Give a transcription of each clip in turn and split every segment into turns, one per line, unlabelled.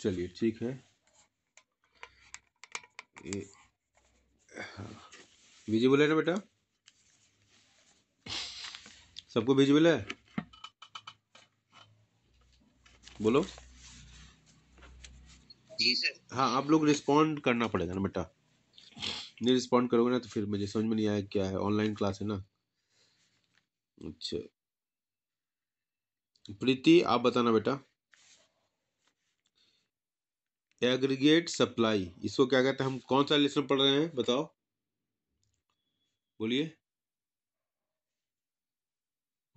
चलिए ठीक है ये हाँ। विजिबल है ना बेटा सबको विजिबल है बोलो हाँ आप लोग रिस्पॉन्ड करना पड़ेगा ना बेटा नहीं रिस्पॉन्ड करोगे ना तो फिर मुझे समझ में नहीं आया क्या है ऑनलाइन क्लास है ना अच्छा प्रीति आप बताना बेटा एग्रीगेट सप्लाई इसको क्या कहते हैं हम कौन सा लेसन पढ़ रहे हैं बताओ बोलिए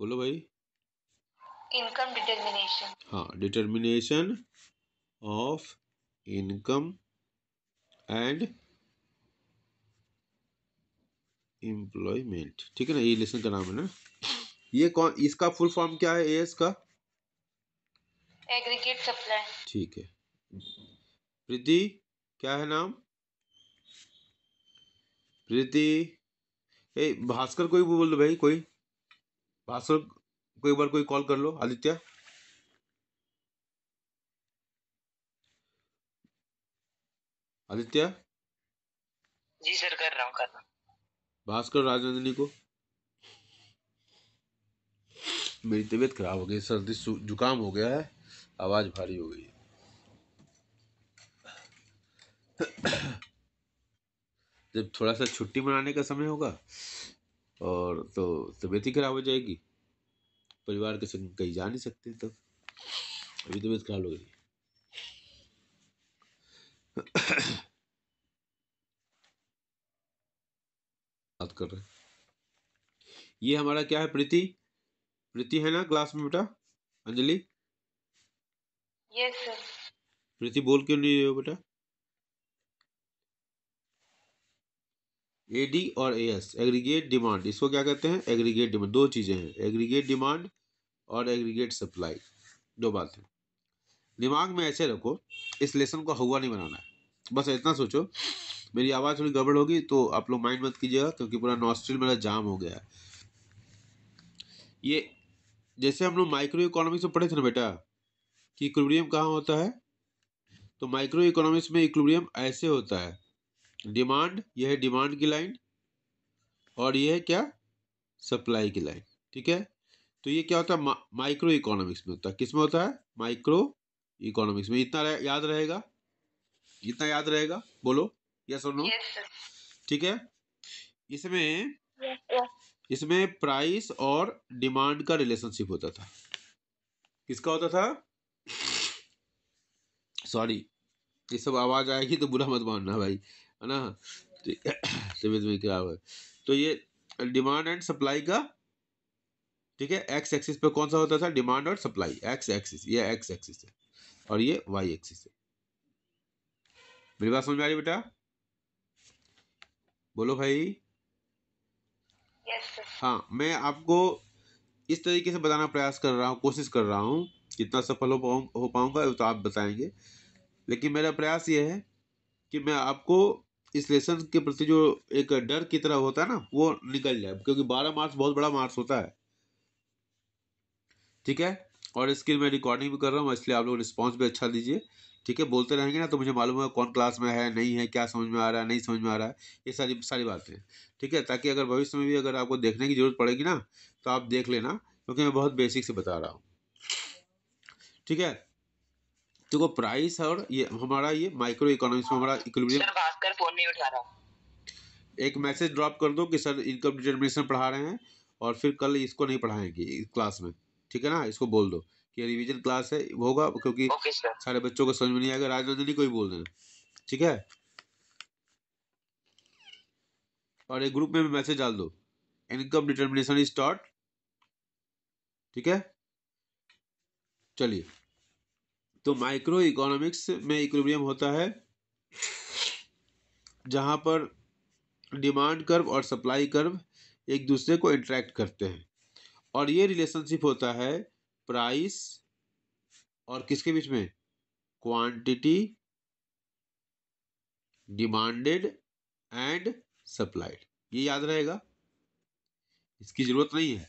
बोलो भाई
इनकम डिटर्मिनेशन
हाँ determination of income and employment ठीक है ना ये लेसन का नाम है ना ये कौन इसका फुल फॉर्म क्या है एस का
एग्रीगेट सप्लाई
ठीक है प्रीति क्या है नाम प्रीति ए भास्कर कोई बोल दो भाई कोई भास्कर कोई बार कोई कॉल कर लो आदित्य आदित्य
जी सर कर रहा हूँ कर
भास्कर राजनंदिनी को मेरी तबीयत खराब हो गई सर्दी जुकाम हो गया है आवाज़ भारी हो गई है जब थोड़ा सा छुट्टी मनाने का समय होगा और तो तबीयत ही खराब हो जाएगी परिवार के संग कहीं जा नहीं सकते तब तो। अभी तबीयत खराब हो गई बात कर रहे ये हमारा क्या है प्रीति प्रीति है ना क्लास में बेटा अंजलि यस सर प्रीति बोल क्यों नहीं रही हो बेटा ए डी और ए एस एग्रीगेट डिमांड इसको क्या कहते हैं एग्रीगेट डिमांड दो चीज़ें हैं एग्रीगेट डिमांड और एग्रीगेट सप्लाई दो बात है दिमाग में ऐसे रखो इस लेसन को हवा नहीं बनाना है बस इतना सोचो मेरी आवाज़ थोड़ी गड़बड़ होगी तो आप लोग माइंड मत कीजिएगा क्योंकि पूरा नॉस्ट्रिल मेरा जाम हो गया है ये जैसे हम लोग माइक्रो इकोनॉमिक्स में पढ़े थे ना बेटा कि इक्विब्रियम कहाँ होता है तो माइक्रो इकोनॉमिक्स में इक्विब्रियम ऐसे होता है डिमांड यह है डिमांड की लाइन और यह है क्या सप्लाई की लाइन ठीक है तो ये क्या होता है माइक्रो इकोनॉमिक्स में होता है किस में होता है माइक्रो इकोनॉमिक्स में इतना रह, याद रहेगा इतना याद रहेगा बोलो यस और नो ठीक है इसमें
yes,
इसमें प्राइस और डिमांड का रिलेशनशिप होता था किसका होता था सॉरी ये सब आवाज आएगी तो बुरा मत मानना भाई है ना तबीयत तो में क्या हुआ तो ये डिमांड एंड सप्लाई का ठीक है एक्स एक्सिस पे कौन सा होता था डिमांड और सप्लाई एक्स एक्सिस ये एक्स एक्सिस है और ये वाई एक्सिस है मेरी बात समझ में आ रही बेटा बोलो भाई
yes,
हाँ मैं आपको इस तरीके से बताना प्रयास कर रहा हूँ कोशिश कर रहा हूँ कितना सफल हो पाऊँ हो पाऊँगा तो आप बताएंगे लेकिन मेरा प्रयास ये है कि मैं आपको इस लेसन के प्रति जो एक डर की तरह होता है ना वो निकल जाए क्योंकि बारह मार्क्स बहुत बड़ा मार्क्स होता है ठीक है और इसकी मैं रिकॉर्डिंग भी कर रहा हूँ इसलिए आप लोग रिस्पॉन्स भी अच्छा दीजिए ठीक है बोलते रहेंगे ना तो मुझे मालूम है कौन क्लास में है नहीं है क्या समझ में आ रहा है नहीं समझ में आ रहा है ये सारी सारी बातें ठीक है ताकि अगर भविष्य में भी अगर आपको देखने की जरूरत पड़ेगी ना तो आप देख लेना क्योंकि मैं बहुत बेसिक से बता रहा हूँ ठीक है देखो प्राइस और ये हमारा ये माइक्रो इकोनॉमिक्स में हमारा इक्विलिब्रियम
सर फोन नहीं उठा रहा
एक मैसेज ड्रॉप कर दो कि सर इनकम डिटर्मिनेशन पढ़ा रहे हैं और फिर कल इसको नहीं पढ़ाएंगे क्लास में ठीक है ना इसको बोल दो कि रिवीजन क्लास है होगा क्योंकि सारे बच्चों को समझ में नहीं आएगा राजनंदिनी को ही बोल देना ठीक है और एक ग्रुप में भी मैसेज डाल दो इनकम डिटर्मिनेशन इज टॉट ठीक है चलिए तो माइक्रो इकोनॉमिक्स में इक्विलिब्रियम होता है जहाँ पर डिमांड कर्व और सप्लाई कर्व एक दूसरे को इंट्रैक्ट करते हैं और ये रिलेशनशिप होता है प्राइस और किसके बीच में क्वांटिटी डिमांडेड एंड सप्लाइड ये याद रहेगा इसकी ज़रूरत नहीं है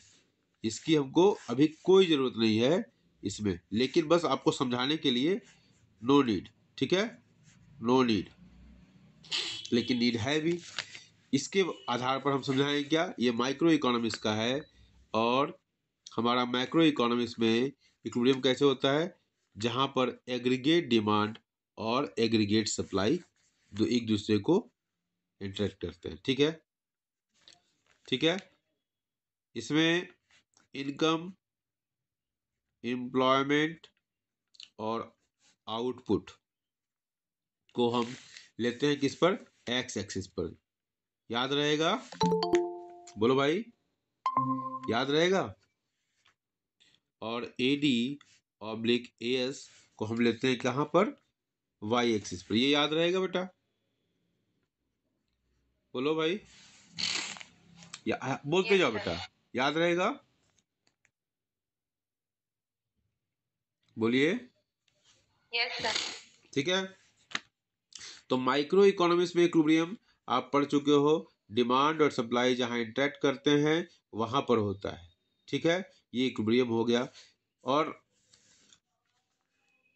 इसकी हमको अभी कोई ज़रूरत नहीं है इसमें लेकिन बस आपको समझाने के लिए नो नीड ठीक है नो नीड लेकिन नीड है भी इसके आधार पर हम समझाएं क्या ये माइक्रो इकोनॉमिक्स का है और हमारा माइक्रो इकोनॉमिक्स में इक्विलिब्रियम कैसे होता है जहाँ पर एग्रीगेट डिमांड और एग्रीगेट सप्लाई दो एक दूसरे को इंटरेक्ट करते हैं ठीक है ठीक है इसमें इनकम एम्प्लॉयमेंट और आउटपुट को हम लेते हैं किस पर एक्स एक्सिस पर याद रहेगा बोलो भाई याद रहेगा और A D oblique A S को हम लेते हैं कहां पर वाई एक्सिस पर ये याद रहेगा बेटा बोलो भाई या, हाँ, बोलते जाओ बेटा याद रहेगा बोलिए सर ठीक है तो माइक्रो इकोनॉमिक्स में इक्विलिब्रियम आप पढ़ चुके हो डिमांड और सप्लाई जहां इंटरेक्ट करते हैं वहां पर होता है ठीक है ये इक्विलिब्रियम हो गया और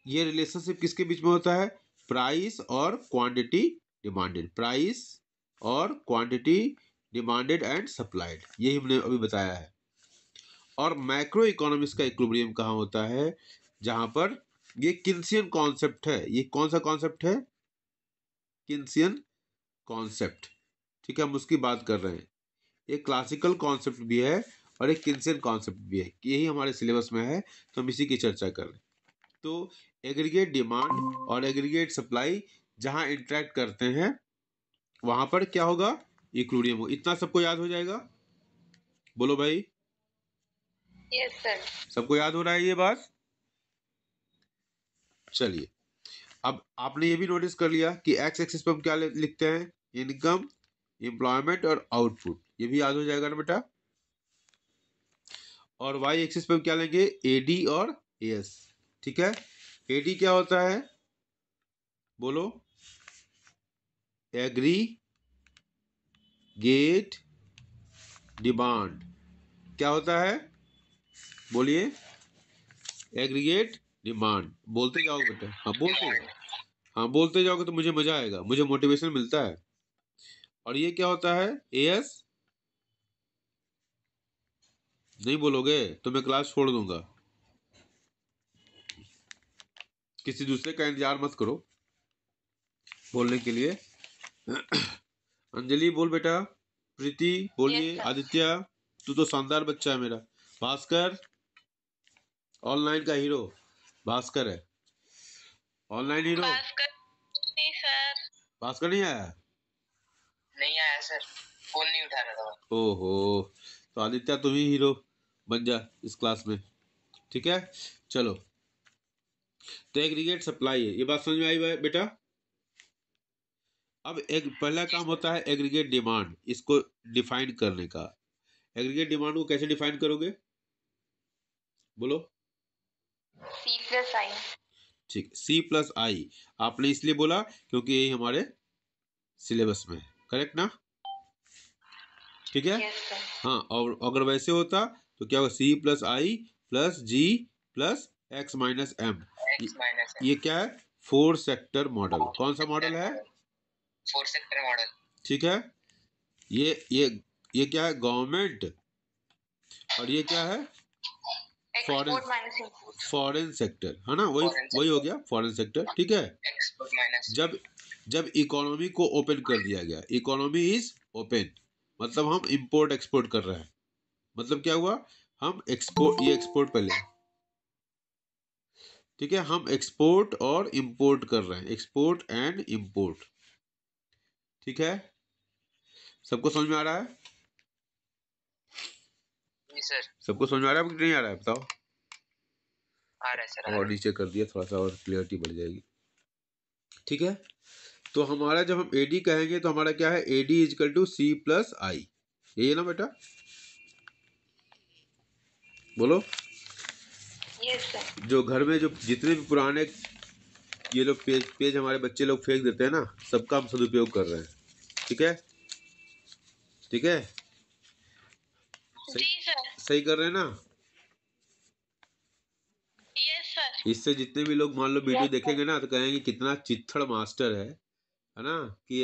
ये रिलेशनशिप किसके बीच में होता है प्राइस और क्वांटिटी डिमांडेड प्राइस और क्वांटिटी डिमांडेड एंड सप्लाइड ये हमने अभी बताया है और माइक्रो इकोनॉमिक्स का इक्विलिब्रियम कहाँ होता है जहाँ पर ये किन्सियन कॉन्सेप्ट है ये कौन सा कॉन्सेप्ट है डिस्किंसियन कॉन्सेप्ट ठीक है हम उसकी बात कर रहे हैं एक क्लासिकल कॉन्सेप्ट भी है और एक किन्सियन कॉन्सेप्ट भी है यही हमारे सिलेबस में है तो हम इसी की चर्चा कर रहे हैं तो एग्रीगेट डिमांड और एग्रीगेट सप्लाई जहाँ इंट्रैक्ट करते हैं वहाँ पर क्या होगा इक्लूडियम हो इतना सबको याद हो जाएगा बोलो भाई यस सर सबको याद हो रहा है ये बात चलिए अब आपने ये भी नोटिस कर लिया कि एक्स एक्सिस पर हम क्या लिखते हैं इनकम एम्प्लॉयमेंट और आउटपुट ये भी याद हो जाएगा ना बेटा और वाई एक्सिस पर हम क्या लेंगे एडी और एस ठीक है एडी क्या होता है बोलो एग्री गेट डिमांड क्या होता है बोलिए एग्रीगेट डिमांड बोलते जाओ बेटा हाँ बोलते जाओ हाँ बोलते जाओगे तो मुझे मजा आएगा मुझे मोटिवेशन मिलता है और ये क्या होता है ए एस नहीं बोलोगे तो मैं क्लास छोड़ दूंगा किसी दूसरे का इंतजार मत करो बोलने के लिए अंजलि बोल बेटा प्रीति बोलिए आदित्य तू तो शानदार बच्चा है मेरा भास्कर ऑनलाइन का हीरो भास्कर है ऑनलाइन हीरो भास्कर नहीं सर भास्कर नहीं आया
नहीं आया सर फोन नहीं उठा रहा था
ओहो तो आदित्य तुम ही हीरो बन जा इस क्लास में ठीक है चलो तो एग्रीगेट सप्लाई है ये बात समझ में आई भाई बेटा अब एक पहला काम होता है एग्रीगेट डिमांड इसको डिफाइन करने का एग्रीगेट डिमांड को कैसे डिफाइन करोगे बोलो सी प्लस आई ठीक सी प्लस आई आपने इसलिए बोला क्योंकि यही हमारे सिलेबस में करेक्ट ना ठीक है yes, हाँ और अगर वैसे होता तो क्या होगा C plus I plus G plus X minus M ये क्या है फोर सेक्टर मॉडल कौन सा मॉडल है
फोर सेक्टर मॉडल
ठीक है ये ये ये क्या है गवर्नमेंट और ये क्या है फॉरेन फॉरेन सेक्टर है ना वही वही हो गया फॉरेन सेक्टर ठीक है जब जब इकोनॉमी को ओपन कर दिया गया इकोनॉमी इज ओपन मतलब हम इंपोर्ट एक्सपोर्ट कर रहे हैं मतलब क्या हुआ हम एक्सपोर्ट ये एक्सपोर्ट पहले ठीक है हम एक्सपोर्ट और इंपोर्ट कर रहे हैं एक्सपोर्ट एंड इंपोर्ट ठीक है सबको समझ में आ रहा है सबको समझ में आ रहा है नहीं आ रहा है बताओ रहा है और नीचे कर दिया थोड़ा सा और क्लियरिटी बढ़ जाएगी ठीक है तो हमारा जब हम ए डी कहेंगे तो हमारा क्या है A D is equal to C plus I यही है ना बेटा बोलो yes, जो घर में जो जितने भी पुराने ये लोग पेज पेज हमारे बच्चे लोग फेंक देते हैं ना सबका हम सदुपयोग कर रहे हैं ठीक है ठीक है सही, सही कर रहे हैं ना इससे जितने भी लोग मान लो वीडियो देखेंगे ना तो कहेंगे कितना चित्थड़ मास्टर है है ना कि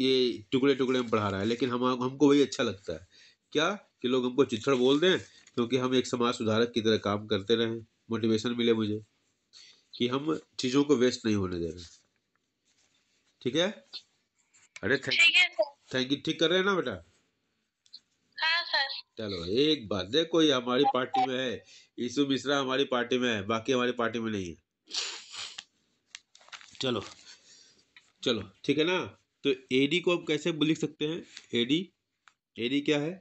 ये टुकड़े टुकड़े में पढ़ा रहा है लेकिन हम हमको वही अच्छा लगता है क्या कि लोग हमको चित्थड़ बोल दें क्योंकि हम एक समाज सुधारक की तरह काम करते रहें मोटिवेशन मिले मुझे कि हम चीज़ों को वेस्ट नहीं होने दे रहे ठीक है अरे थैंक थैंक यू ठीक कर रहे हैं ना बेटा हाँ, चलो एक बात देखो ये हमारी पार्टी में है यीशु मिश्रा हमारी पार्टी में है बाकी हमारी पार्टी में नहीं है चलो चलो ठीक है ना तो एडी को आप कैसे लिख सकते हैं एडी एडी क्या है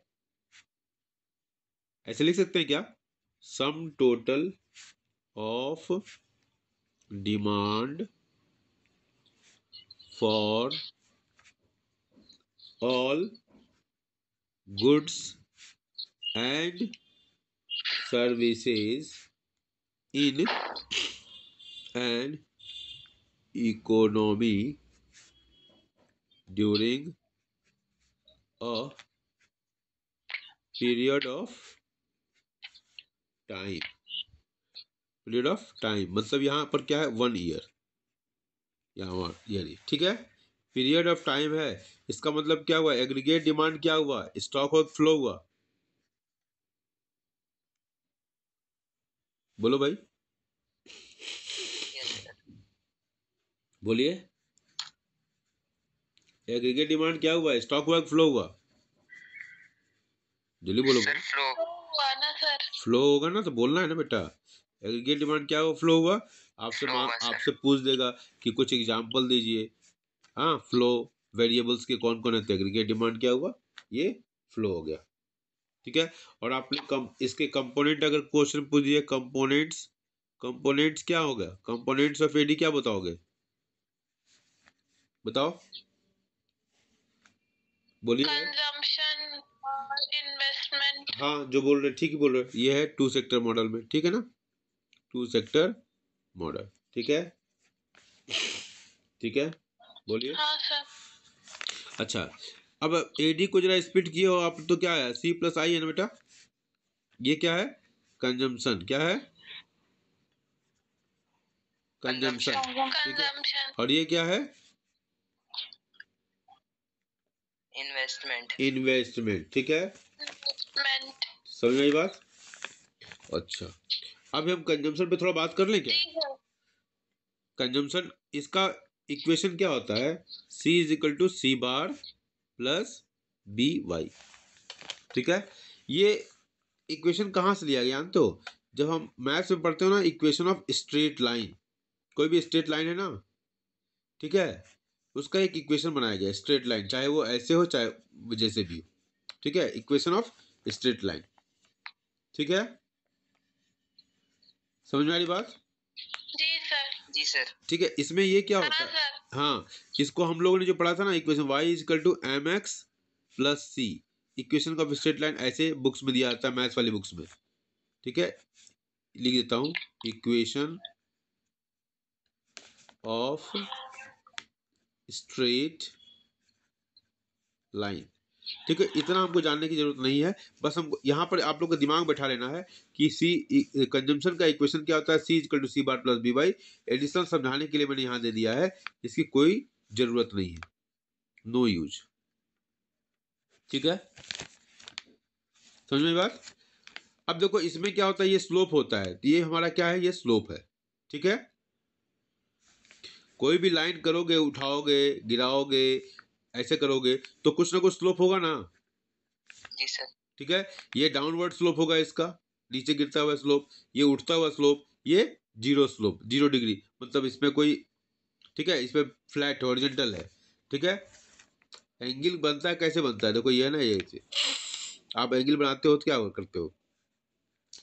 ऐसे लिख सकते हैं क्या sum total of demand for all goods and services in an economy during a period of time period of time मतलब यहां पर क्या है वन ईयर यहाँ ईयर ठीक है पीरियड ऑफ टाइम है इसका मतलब क्या हुआ एग्रीगेट डिमांड क्या हुआ स्टॉक और फ्लो हुआ बोलो भाई बोलिए एग्रीगेट डिमांड क्या हुआ स्टॉक वर्क फ्लो हुआ जल्दी बोलो सर फ्लो फ्लो होगा ना तो बोलना है ना बेटा एग्रीगेट डिमांड क्या हुआ फ्लो हुआ आपसे आपसे पूछ देगा कि कुछ एग्जांपल दीजिए हाँ फ्लो वेरिएबल्स के कौन कौन है तो एग्रीगेट डिमांड क्या हुआ ये फ्लो हो गया ठीक है और आपने कम इसके कंपोनेंट अगर क्वेश्चन पूछिए कंपोनेंट्स कंपोनेंट्स क्या होगा कंपोनेंट्स ऑफ एडी क्या बताओगे बताओ बोलिए
कंजम्पशन इन्वेस्टमेंट
हाँ जो बोल रहे ठीक ही बोल रहे ये है टू सेक्टर मॉडल में ठीक है ना टू सेक्टर मॉडल ठीक है ठीक है बोलिए हाँ, अच्छा अब ए डी को जरा स्पिट किया हो आप तो क्या है सी प्लस आई है ना बेटा ये क्या है कंजम्पशन क्या है कंजम्पशन और ये क्या है
इन्वेस्टमेंट
इन्वेस्टमेंट ठीक है
समझ
आई बात अच्छा अभी हम कंजम्पशन पे थोड़ा बात कर लें क्या कंजम्पशन इसका इक्वेशन क्या होता है C is equal to C bar plus B Y ठीक है ये इक्वेशन कहाँ से लिया गया तो जब हम मैथ्स में पढ़ते हो ना इक्वेशन ऑफ स्ट्रेट लाइन कोई भी स्ट्रेट लाइन है ना ठीक है उसका एक इक्वेशन बनाया गया स्ट्रेट लाइन चाहे वो ऐसे हो चाहे जैसे भी हो ठीक है इक्वेशन ऑफ स्ट्रेट लाइन ठीक है समझ में आ रही बात
जी सर जी सर
ठीक है इसमें ये क्या हाँ, होता है हाँ इसको हम लोगों ने जो पढ़ा था ना equation Y is equal to M X plus C equation का स्ट्रेट लाइन ऐसे बुक्स में दिया जाता है मैथ्स वाली बुक्स में ठीक है लिख देता हूँ इक्वेशन ऑफ स्ट्रेट लाइन ठीक है इतना हमको जानने की जरूरत नहीं है बस हम यहाँ पर आप लोग का दिमाग बैठा लेना है कि सी कंजम्पशन e, e, का इक्वेशन क्या होता है C is equal to C bar plus B Y additional समझाने के लिए मैंने यहाँ दे दिया है इसकी कोई जरूरत नहीं है नो यूज ठीक है समझ में बात अब देखो इसमें क्या होता है ये स्लोप होता है ये हमारा क्या है ये स्लोप है ठीक है कोई भी लाइन करोगे उठाओगे गिराओगे ऐसे करोगे तो कुछ ना कुछ स्लोप होगा ना जी सर ठीक है ये डाउनवर्ड स्लोप होगा इसका नीचे गिरता हुआ स्लोप ये उठता हुआ स्लोप ये जीरो स्लोप जीरो डिग्री मतलब इसमें कोई ठीक है इसमें फ्लैट ओरिजेंटल है ठीक है एंगल बनता है कैसे बनता है देखो ये है ना ये आप एंगल बनाते हो तो क्या करते हो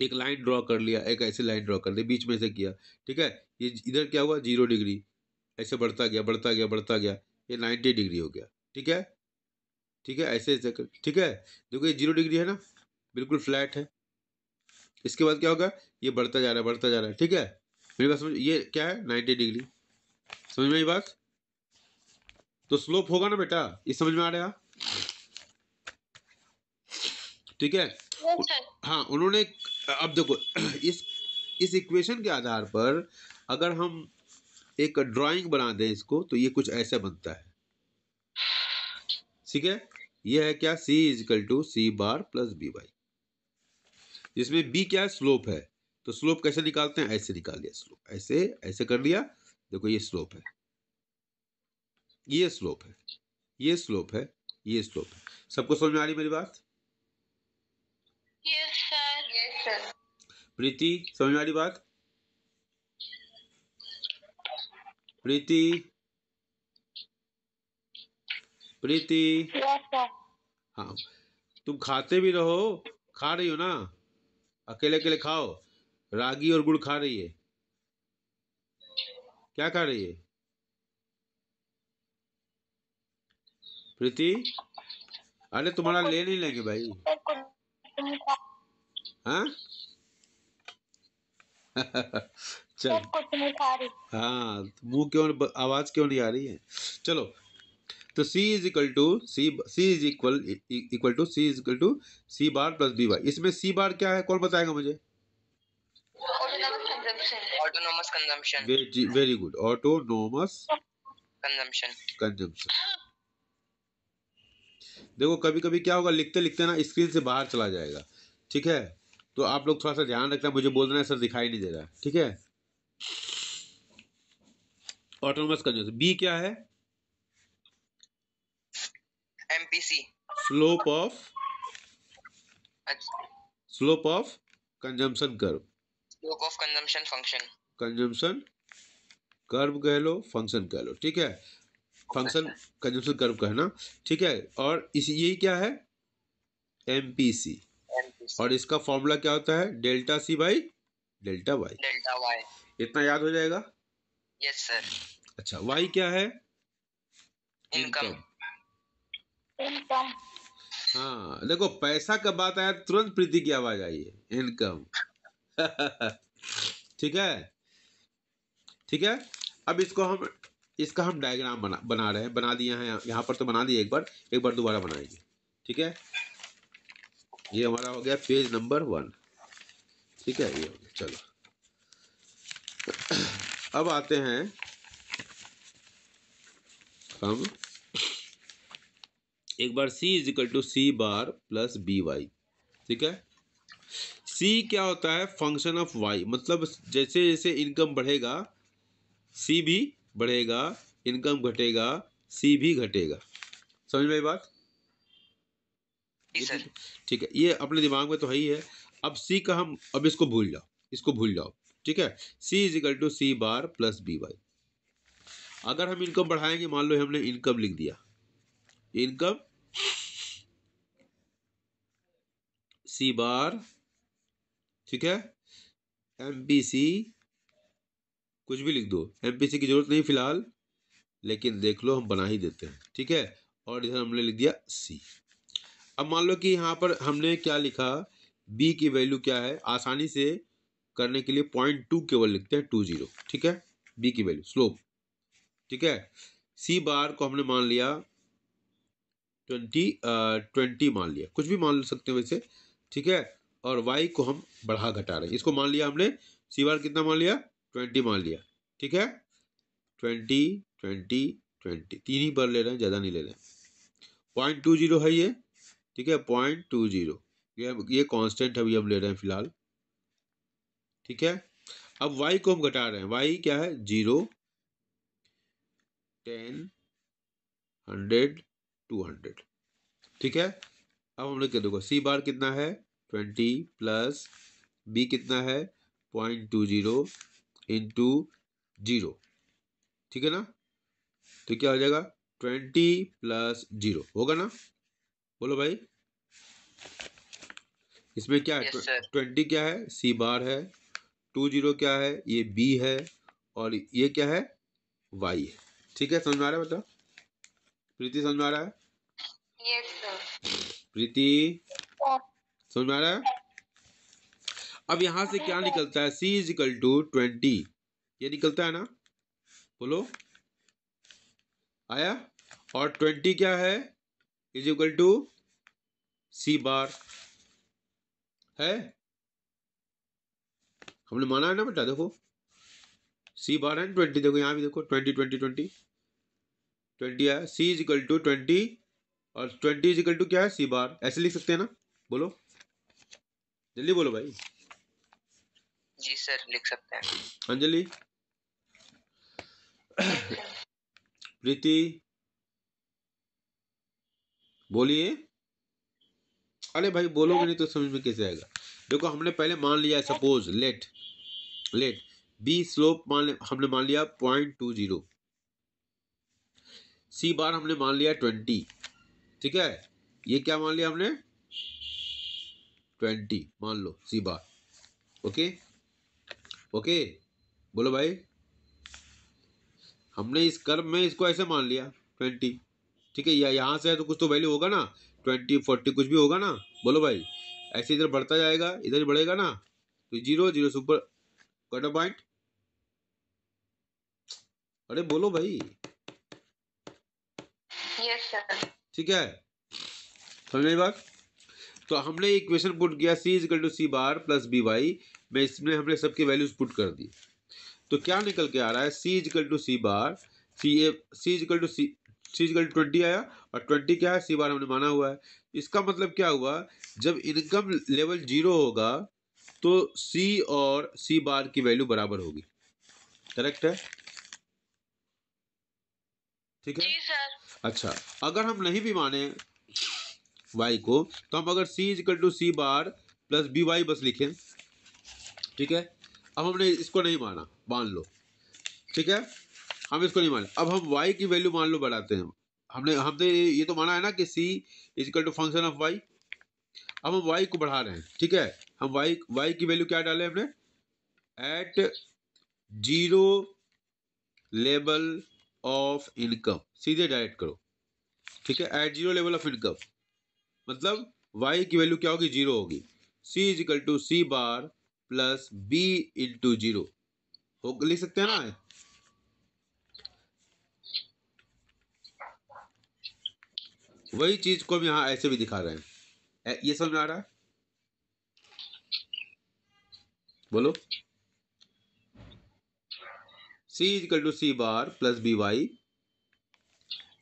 एक लाइन ड्रॉ कर लिया एक ऐसे लाइन ड्रॉ कर लिया बीच में से किया ठीक है ये इधर क्या हुआ जीरो डिग्री ऐसे बढ़ता गया बढ़ता गया बढ़ता गया ये नाइन्टी डिग्री हो गया ठीक है ठीक है ऐसे ऐसे कर ठीक है देखो ये जीरो डिग्री है ना बिल्कुल फ्लैट है इसके बाद क्या होगा ये बढ़ता जा रहा है बढ़ता जा रहा है ठीक है मेरी बात समझ ये क्या है नाइन्टी डिग्री समझ में आई बात तो स्लोप होगा ना बेटा ये समझ में आ रहा ठीक है हाँ उन्होंने अब देखो इस इस इक्वेशन के आधार पर अगर हम एक ड्राइंग बना दें इसको तो ये कुछ ऐसा बनता है ठीक है ये है क्या c is to C bar plus B Y जिसमें b क्या है स्लोप है तो स्लोप कैसे निकालते हैं ऐसे निकाल लिया स्लोप ऐसे ऐसे कर लिया देखो ये स्लोप है ये स्लोप है ये स्लोप है ये स्लोप है, सबको समझ में आ रही मेरी बात
yes, yes,
प्रीति समझ में आ रही बात प्रीति प्रीति हाँ तुम खाते भी रहो खा रही हो ना अकेले अकेले खाओ रागी और गुड़ खा रही है क्या खा रही है प्रीति अरे तुम्हारा ले नहीं लेंगे भाई हाँ चल हाँ मुंह क्यों आवाज क्यों नहीं आ रही है चलो तो c is equal to C C is equal equal to C is equal to C bar plus B Y इसमें सी बार क्या है कौन बताएगा मुझे autonomous consumption very good autonomous
consumption
consumption देखो कभी कभी क्या होगा लिखते लिखते ना स्क्रीन से बाहर चला जाएगा ठीक है तो आप लोग थोड़ा सा ध्यान रखना मुझे बोल देना सर दिखाई नहीं दे रहा ठीक है ऑटोनोमस कंजम्पशन बी क्या है MPC. Slope of slope of consumption curve.
Slope of consumption function.
Consumption curve कह लो फंक्शन कह लो ठीक है फंक्शन कंजम्पशन कर्व का है ना ठीक है और इस यही क्या है एमपीसी और इसका फॉर्मूला क्या होता है delta C by delta Y
delta Y
इतना याद हो जाएगा
यस yes, सर
अच्छा वाई क्या है इनकम इनकम हाँ देखो पैसा का बात आया तुरंत प्रीति की आवाज आई है इनकम ठीक है ठीक है अब इसको हम इसका हम डायग्राम बना बना रहे हैं बना दिया है यहाँ पर तो बना दिए एक बार एक बार दोबारा बनाएंगे ठीक है ये हमारा हो गया पेज नंबर वन ठीक है ये हो गया चलो अब आते हैं हम एक बार C is equal to C bar plus B Y ठीक है सी क्या होता है फंक्शन ऑफ वाई मतलब जैसे जैसे इनकम बढ़ेगा सी भी बढ़ेगा इनकम घटेगा सी भी घटेगा समझ में बात ठीक है ये अपने दिमाग में तो है ही है अब सी का हम अब इसको भूल जाओ इसको भूल जाओ ठीक है C is equal to C bar plus B Y अगर हम इनकम बढ़ाएंगे मान लो हमने इनकम लिख दिया इनकम सी बार ठीक है एम पी सी कुछ भी लिख दो एम पी सी की ज़रूरत नहीं फ़िलहाल लेकिन देख लो हम बना ही देते हैं ठीक है और इधर हमने लिख दिया सी अब मान लो कि यहाँ पर हमने क्या लिखा बी की वैल्यू क्या है आसानी से करने के लिए पॉइंट टू केवल लिखते हैं टू जीरो ठीक है बी की वैल्यू स्लोप ठीक है सी बार को हमने मान लिया ट्वेंटी ट्वेंटी मान लिया कुछ भी मान सकते हैं वैसे ठीक है और वाई को हम बढ़ा घटा रहे हैं इसको मान लिया हमने सी बार कितना मान लिया ट्वेंटी मान लिया ठीक है ट्वेंटी ट्वेंटी ट्वेंटी तीन ही बार ले रहे हैं ज़्यादा नहीं ले रहे हैं पॉइंट टू जीरो है ये ठीक है पॉइंट टू जीरो ये ये कांस्टेंट अभी हम ले रहे हैं फिलहाल ठीक है अब वाई को हम घटा रहे हैं वाई क्या है zero ten hundred two hundred ठीक है अब हम लोग क्या देखो सी बार कितना है ट्वेंटी प्लस बी कितना है point two zero into zero ठीक है ना तो क्या हो जाएगा ट्वेंटी प्लस जीरो होगा ना बोलो भाई इसमें क्या है ट्वेंटी yes, क्या है सी बार है टू जीरो क्या है ये बी है और ये क्या है वाई है ठीक है समझ में आ रहा है बताओ प्रीति समझ में आ रहा
है
प्रीति समझ में आ रहा है अब यहां से क्या निकलता है C is equal to twenty ये निकलता है ना बोलो आया और ट्वेंटी क्या है is equal to C bar है हमने माना है ना बेटा देखो सी बार एंड ट्वेंटी देखो यहां भी देखो ट्वेंटी ट्वेंटी ट्वेंटी ट्वेंटी है C is equal to twenty और ट्वेंटी इज इक्वल टू क्या है सी बार ऐसे लिख सकते हैं ना बोलो जल्दी बोलो भाई
जी सर लिख सकते हैं
अंजलि प्रीति बोलिए अरे भाई बोलोगे नहीं तो समझ में कैसे आएगा देखो हमने पहले मान लिया suppose let let B slope मान हमने मान लिया point two zero C bar हमने मान लिया ट्वेंटी ठीक है ये क्या मान लिया हमने ट्वेंटी मान लो सी बार ओके ओके बोलो भाई हमने इस कर्म में इसको ऐसे मान लिया ट्वेंटी ठीक है या यहाँ से है तो कुछ तो वैल्यू होगा ना ट्वेंटी फोर्टी कुछ भी होगा ना बोलो भाई ऐसे इधर बढ़ता जाएगा इधर ही बढ़ेगा ना तो zero zero super cutter point अरे बोलो भाई
ठीक
है समझ बात तो हमने एक क्वेश्चन पुट किया C is equal to C bar plus B Y में इसमें हमने सबके वैल्यूज पुट कर दी तो क्या निकल के आ रहा है C is equal to C bar C A C is equal to C C is equal to twenty आया और ट्वेंटी क्या है सी बार हमने माना हुआ है इसका मतलब क्या हुआ जब इनकम लेवल जीरो होगा तो सी और सी बार की वैल्यू बराबर होगी करेक्ट है ठीक है जी अच्छा अगर हम नहीं भी माने वाई को तो हम अगर C is equal to C bar plus B Y बस लिखें ठीक है अब हमने इसको नहीं माना मान लो ठीक है हम इसको नहीं माने अब हम वाई की वैल्यू मान लो बढ़ाते हैं हमने हमने ये तो माना है ना कि C is equal to function of Y अब हम वाई को बढ़ा रहे हैं ठीक है हम वाई वाई की वैल्यू क्या डाले हमने at zero level of income सीधे डायरेक्ट करो ठीक है at zero level of income मतलब वाई की वैल्यू क्या होगी जीरो होगी C is equal to C bar plus B into zero हो लिख सकते हैं ना वही चीज को हम यहां ऐसे भी दिखा रहे हैं ये समझ आ रहा है बोलो C is equal to C bar plus B Y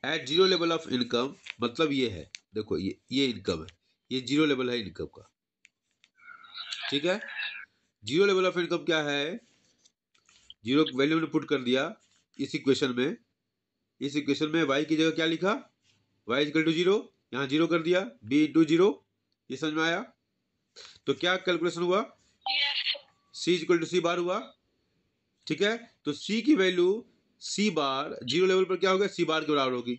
at zero level of income मतलब ये है देखो ये ये इनकम है ये जीरो लेवल है इनकम का ठीक है जीरो लेवल ऑफ इनकम क्या है जीरो वैल्यू ने पुट कर दिया इस इक्वेशन में इस इक्वेशन में वाई की जगह क्या लिखा वाई इजकल टू जीरो यहाँ जीरो कर दिया बी इंटू जीरो ये समझ में आया तो क्या कैलकुलेशन हुआ सी इजकल टू सी बार हुआ ठीक है तो सी की value C bar zero level पर क्या होगा सी बार के बराबर होगी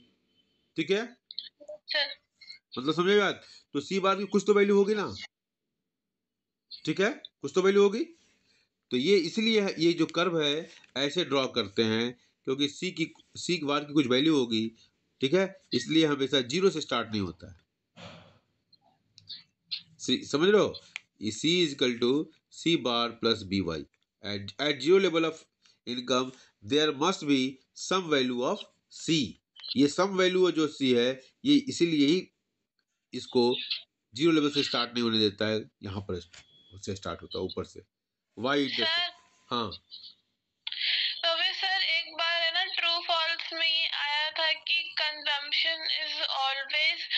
ठीक है
मतलब
समझे बात तो सी बार की कुछ तो वैल्यू होगी ना ठीक है कुछ तो वैल्यू होगी तो ये इसलिए ये जो कर्व है ऐसे ड्रॉ करते हैं क्योंकि सी की सी बार की कुछ वैल्यू होगी ठीक है इसलिए हमेशा जीरो से स्टार्ट नहीं होता है समझ लो C is equal to C bar plus B Y At, at zero level of income, there must be some value of C. ये सम वैल्यू जो सी है ये इसीलिए ही इसको जीरो लेवल से स्टार्ट नहीं होने देता है यहाँ पर से स्टार्ट होता है ऊपर से वाई इंटरेस्ट हाँ
तो भी सर एक बार है ना ट्रू फॉल्स में आया था कि consumption is always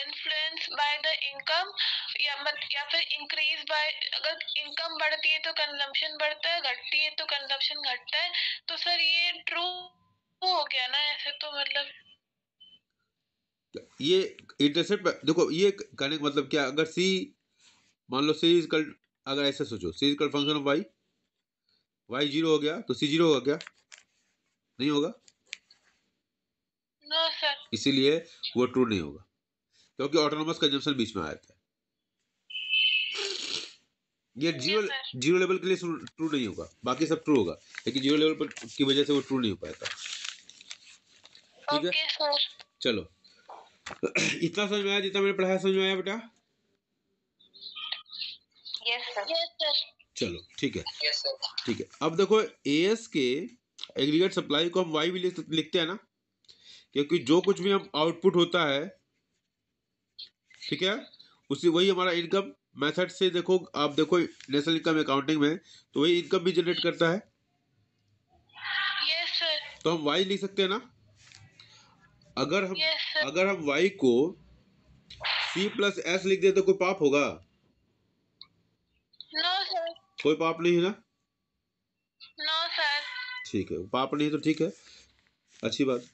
influenced by the income या मत या फिर इंक्रीज बाय अगर इनकम बढ़ती है तो कंजम्पशन बढ़ता है घटती है तो कंजम्पशन घटता है तो सर ये ट्रू हो गया ना ऐसे तो मतलब
ये इंटरेस्ट देखो ये कहने का मतलब क्या अगर सी मान लो सी इज कल अगर ऐसे सोचो सी इज कल function of Y Y zero हो गया तो सी जीरो होगा क्या नहीं होगा नो सर इसीलिए वो ट्रू नहीं होगा क्योंकि ऑटोनोमस कंजम्पशन बीच में आया था ये जीरो हाँ, जीरो लेवल के लिए ट्रू नहीं होगा बाकी सब ट्रू होगा लेकिन जीरो लेवल पर की वजह से वो ट्रू नहीं हो पाएगा ठीक है चलो इतना समझ में आया जितना मैंने पढ़ाया समझ में आया बेटा चलो ठीक है ठीक है अब देखो ए एस के एग्रीगेट सप्लाई को हम वाई भी लिखते हैं ना क्योंकि जो कुछ भी हम आउटपुट होता है ठीक है उसी वही हमारा इनकम मेथड से देखो आप देखो नेशनल इनकम अकाउंटिंग में तो वही इनकम भी जनरेट करता है
yes,
तो हम वाई लिख सकते हैं ना अगर हम yes, अगर हम वाई को सी प्लस एस लिख दे तो कोई पाप होगा
no, sir.
कोई पाप नहीं है ना
no, sir.
ठीक है पाप नहीं तो ठीक है अच्छी बात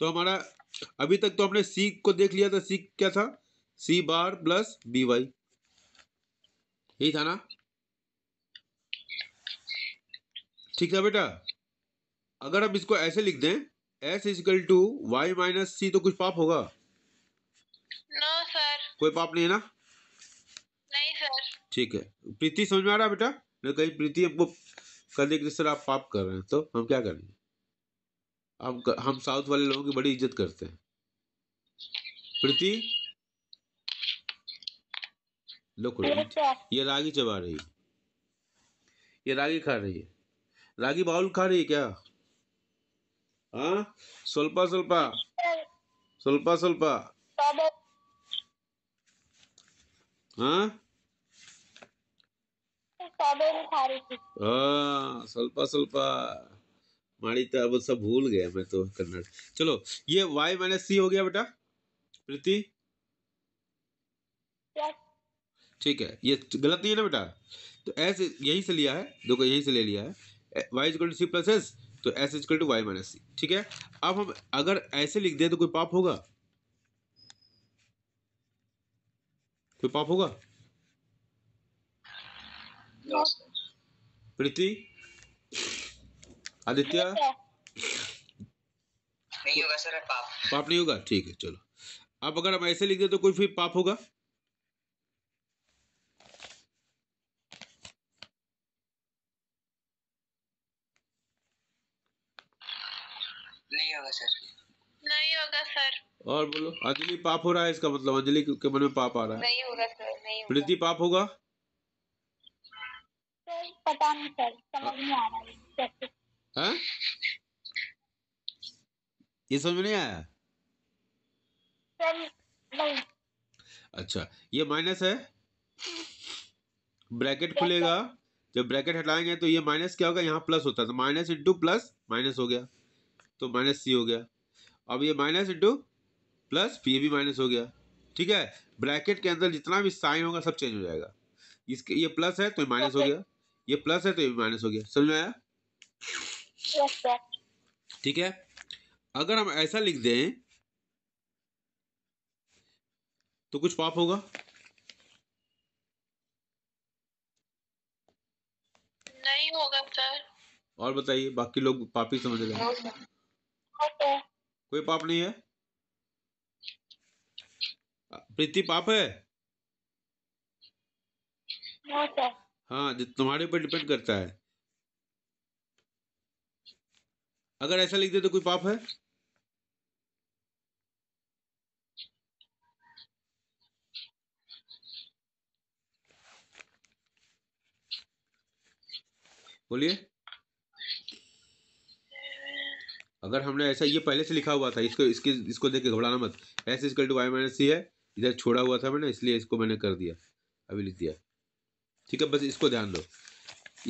तो हमारा अभी तक तो हमने सी को देख लिया था सी क्या था C bar plus B Y यही था ना ठीक था बेटा अगर आप इसको ऐसे लिख दें S is equal to Y minus C तो कुछ पाप होगा
नो no, सर कोई पाप नहीं है ना नहीं सर
ठीक है प्रीति समझ में आ रहा बेटा नहीं कहीं प्रीति आपको कर दे कि सर आप पाप कर रहे हैं तो हम क्या करेंगे हम हम साउथ वाले लोगों की बड़ी इज्जत करते हैं प्रीति लो कुलदीप ये रागी चबा रही है ये रागी खा रही है रागी बाउल खा रही है क्या हाँ सुल्पा सुल्पा सुल्पा सुल्पा हाँ
हाँ
स्वल्पा स्वल्पा माड़ी तो अब सब भूल गया मैं तो कन्नड़ चलो ये वाई माइनस सी हो गया बेटा प्रीति ठीक है ये गलत नहीं है ना बेटा तो एस यहीं से लिया है देखो यहीं से ले लिया है Y is equal to C plus S तो S is equal to Y minus C ठीक है अब हम अगर ऐसे लिख दें तो कोई पाप होगा कोई पाप होगा प्रीति आदित्य
नहीं होगा सर पाप
पाप नहीं होगा ठीक है चलो अब अगर हम ऐसे लिख दें तो कोई फिर पाप होगा
होगा नहीं होगा सर
और बोलो अंजलि पाप हो रहा है इसका मतलब अंजलि के मन में पाप आ रहा है
नहीं होगा सर नहीं प्रीति पाप होगा पता नहीं सर समझ नहीं आ रहा है
हाँ? ये समझ नहीं आया
सर
अच्छा ये माइनस है ब्रैकेट खुलेगा जब ब्रैकेट हटाएंगे तो ये माइनस क्या होगा यहाँ प्लस होता है तो माइनस इंटू प्लस माइनस हो गया तो माइनस सी हो गया अब ये माइनस इंटू प्लस ये भी माइनस हो गया ठीक है ब्रैकेट के अंदर जितना भी साइन होगा सब चेंज हो जाएगा इसके ये प्लस है तो माइनस हो गया ये प्लस है तो ये माइनस हो गया समझ में आया ठीक है अगर हम ऐसा लिख दें तो कुछ पाप होगा
नहीं होगा सर
और बताइए बाकी लोग पापी समझ रहे हैं कोई पाप नहीं है प्रीति पाप है हाँ जो तुम्हारे ऊपर डिपेंड करता है अगर ऐसा लिख दे तो कोई पाप है बोलिए अगर हमने ऐसा ये पहले से लिखा हुआ था इसको इसके इसको देख के घबराना मत S is equal to Y minus C है इधर छोड़ा हुआ था मैंने इसलिए इसको मैंने कर दिया अभी लिख दिया ठीक है बस इसको ध्यान दो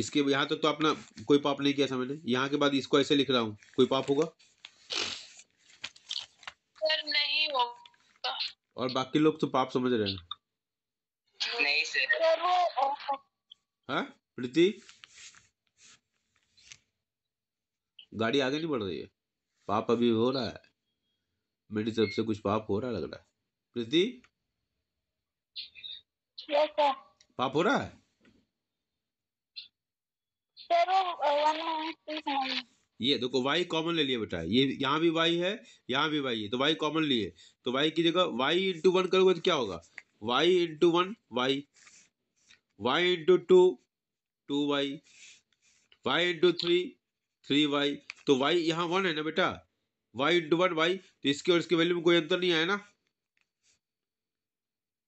इसके यहाँ तक तो, तो अपना कोई पाप नहीं किया था मैंने यहाँ के बाद इसको ऐसे लिख रहा हूँ कोई पाप होगा
सर नहीं होगा
और बाकी लोग तो पाप समझ रहे
हैं नहीं सर
हाँ प्रीति गाड़ी आगे नहीं बढ़ रही है पाप अभी हो रहा है मेरी तरफ से कुछ पाप हो रहा लग रहा है प्रीति पाप हो रहा है ये देखो वाई कॉमन ले लिए बेटा ये यहाँ भी वाई है यहाँ भी वाई है तो वाई कॉमन लिए तो वाई की जगह वाई इंटू वन करोगे तो क्या होगा Y into one Y Y into two two Y Y into three three Y तो वाई यहाँ वन है ना बेटा वाई इंटू वन वाई तो इसके और इसके वैल्यू में कोई अंतर नहीं आया ना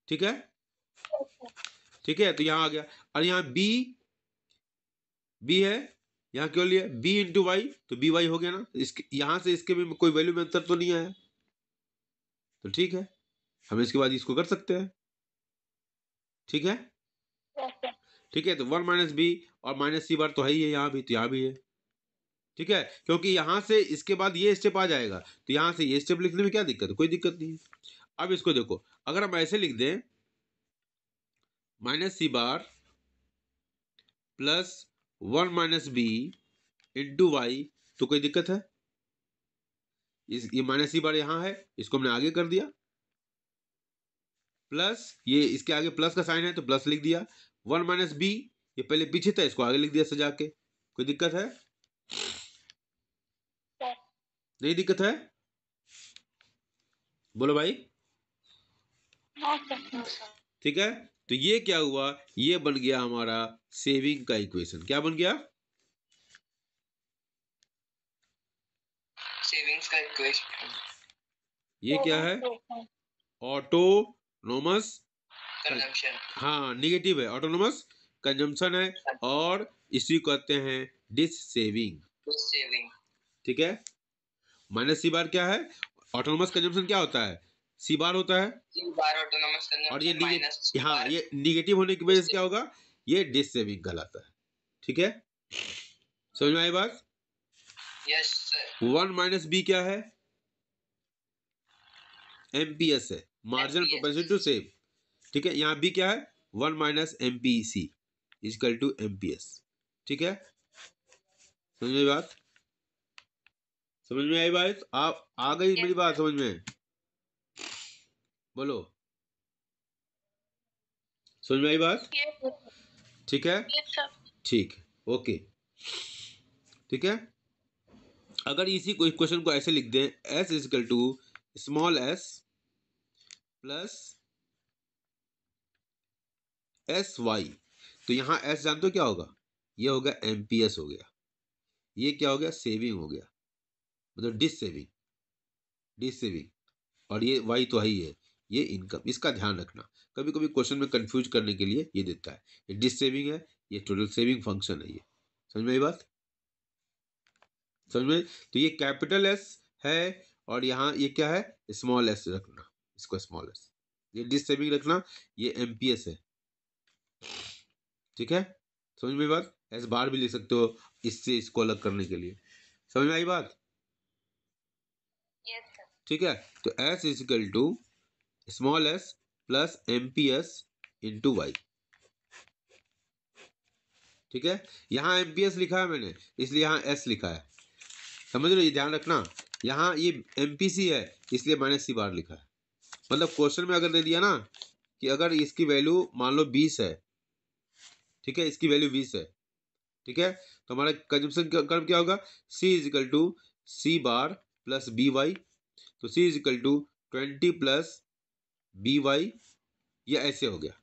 ठीक है ठीक है तो यहाँ आ गया और यहाँ बी बी है यहाँ क्यों लिया बी इंटू वाई तो बी वाई हो गया ना इसके यहाँ से इसके भी कोई वैल्यू में अंतर तो नहीं आया तो ठीक है हम इसके बाद इसको कर सकते हैं ठीक है ठीक है तो वन माइनस बी और माइनस सी बार तो है ही है यहाँ भी तो यहाँ भी है ठीक है क्योंकि यहाँ से इसके बाद ये स्टेप आ जाएगा तो यहाँ से ये स्टेप लिखने में क्या दिक्कत है कोई दिक्कत नहीं है अब इसको देखो अगर हम ऐसे लिख दें minus C bar plus one minus B into Y तो कोई दिक्कत है इस ये माइनस सी बार यहाँ है इसको हमने आगे कर दिया प्लस ये इसके आगे प्लस का साइन है तो प्लस लिख दिया वन माइनस बी ये पहले पीछे था इसको आगे लिख दिया सजा के कोई दिक्कत है यही दिक्कत है बोलो भाई ठीक है तो ये क्या हुआ ये बन गया हमारा सेविंग का इक्वेशन क्या बन गया
सेविंग्स का इक्वेशन
ये क्या है ऑटोनोमस कंजम्पशन हाँ निगेटिव है ऑटोनोमस कंजम्पशन है और इसी कहते हैं डिस सेविंग ठीक है माइनस सी बार क्या है ऑटोनोमस कंजम्पन क्या होता है सी बार होता है
और ये हाँ
ये निगेटिव होने की वजह से क्या होगा ये डिस सेविंग कहलाता है ठीक है समझ में आई बात वन माइनस बी क्या है एमपीएस है मार्जिन टू सेव ठीक है यहाँ बी क्या है one minus M P C is equal to M P S ठीक है समझ में बात समझ में आई बात आप आ गई मेरी बात समझ में बोलो समझ में आई बात ठीक है ठीक ओके ठीक है अगर इसी क्वेश्चन को ऐसे लिख दें S is equal to small S plus S Y तो यहां एस जानते हो क्या होगा ये होगा एम पी एस हो गया ये क्या हो गया सेविंग हो गया मतलब डिस सेविंग डिस सेविंग और ये वाई तो ही है ये इनकम इसका ध्यान रखना कभी कभी क्वेश्चन में कंफ्यूज करने के लिए ये देता है ये डिस सेविंग है ये टोटल सेविंग फंक्शन है ये समझ में आई बात समझ में तो ये कैपिटल एस है और यहाँ ये क्या है स्मॉल एस रखना इसको स्मॉल एस ये डिस सेविंग रखना ये एम है ठीक है समझ में बात एस बार भी ले सकते हो इससे इसको अलग करने के लिए समझ में आई बात ठीक है तो S is equal to small S plus M P S into Y ठीक है यहां एम पी एस लिखा है मैंने इसलिए यहां एस लिखा है समझ लो ये ध्यान रखना यहां ये एम पी सी है इसलिए मैंने सी बार लिखा है मतलब क्वेश्चन में अगर दे दिया ना कि अगर इसकी वैल्यू मान लो बीस है ठीक है इसकी वैल्यू बीस है ठीक है तो हमारा कंजम्पन कर्म क्या होगा C is equal to C bar plus B Y तो C is equal to twenty plus B Y ये ऐसे हो गया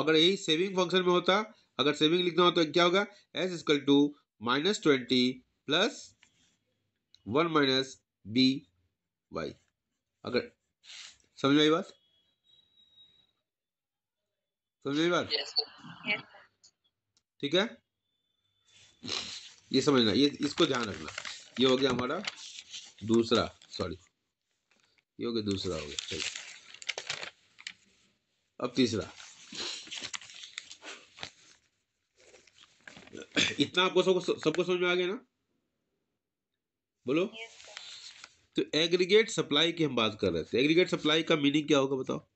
अगर यही सेविंग फंक्शन में होता अगर सेविंग लिखना हो तो क्या होगा S is equal to minus twenty plus one minus B Y अगर समझ आई बात समझ आई
बात
ठीक है ये समझना ये इसको ध्यान रखना ये हो गया हमारा दूसरा सॉरी ये हो गया दूसरा हो गया चलो अब तीसरा इतना आपको सबको सबको समझ में आ गया ना बोलो तो एग्रीगेट सप्लाई की हम बात कर रहे थे एग्रीगेट सप्लाई का मीनिंग क्या होगा बताओ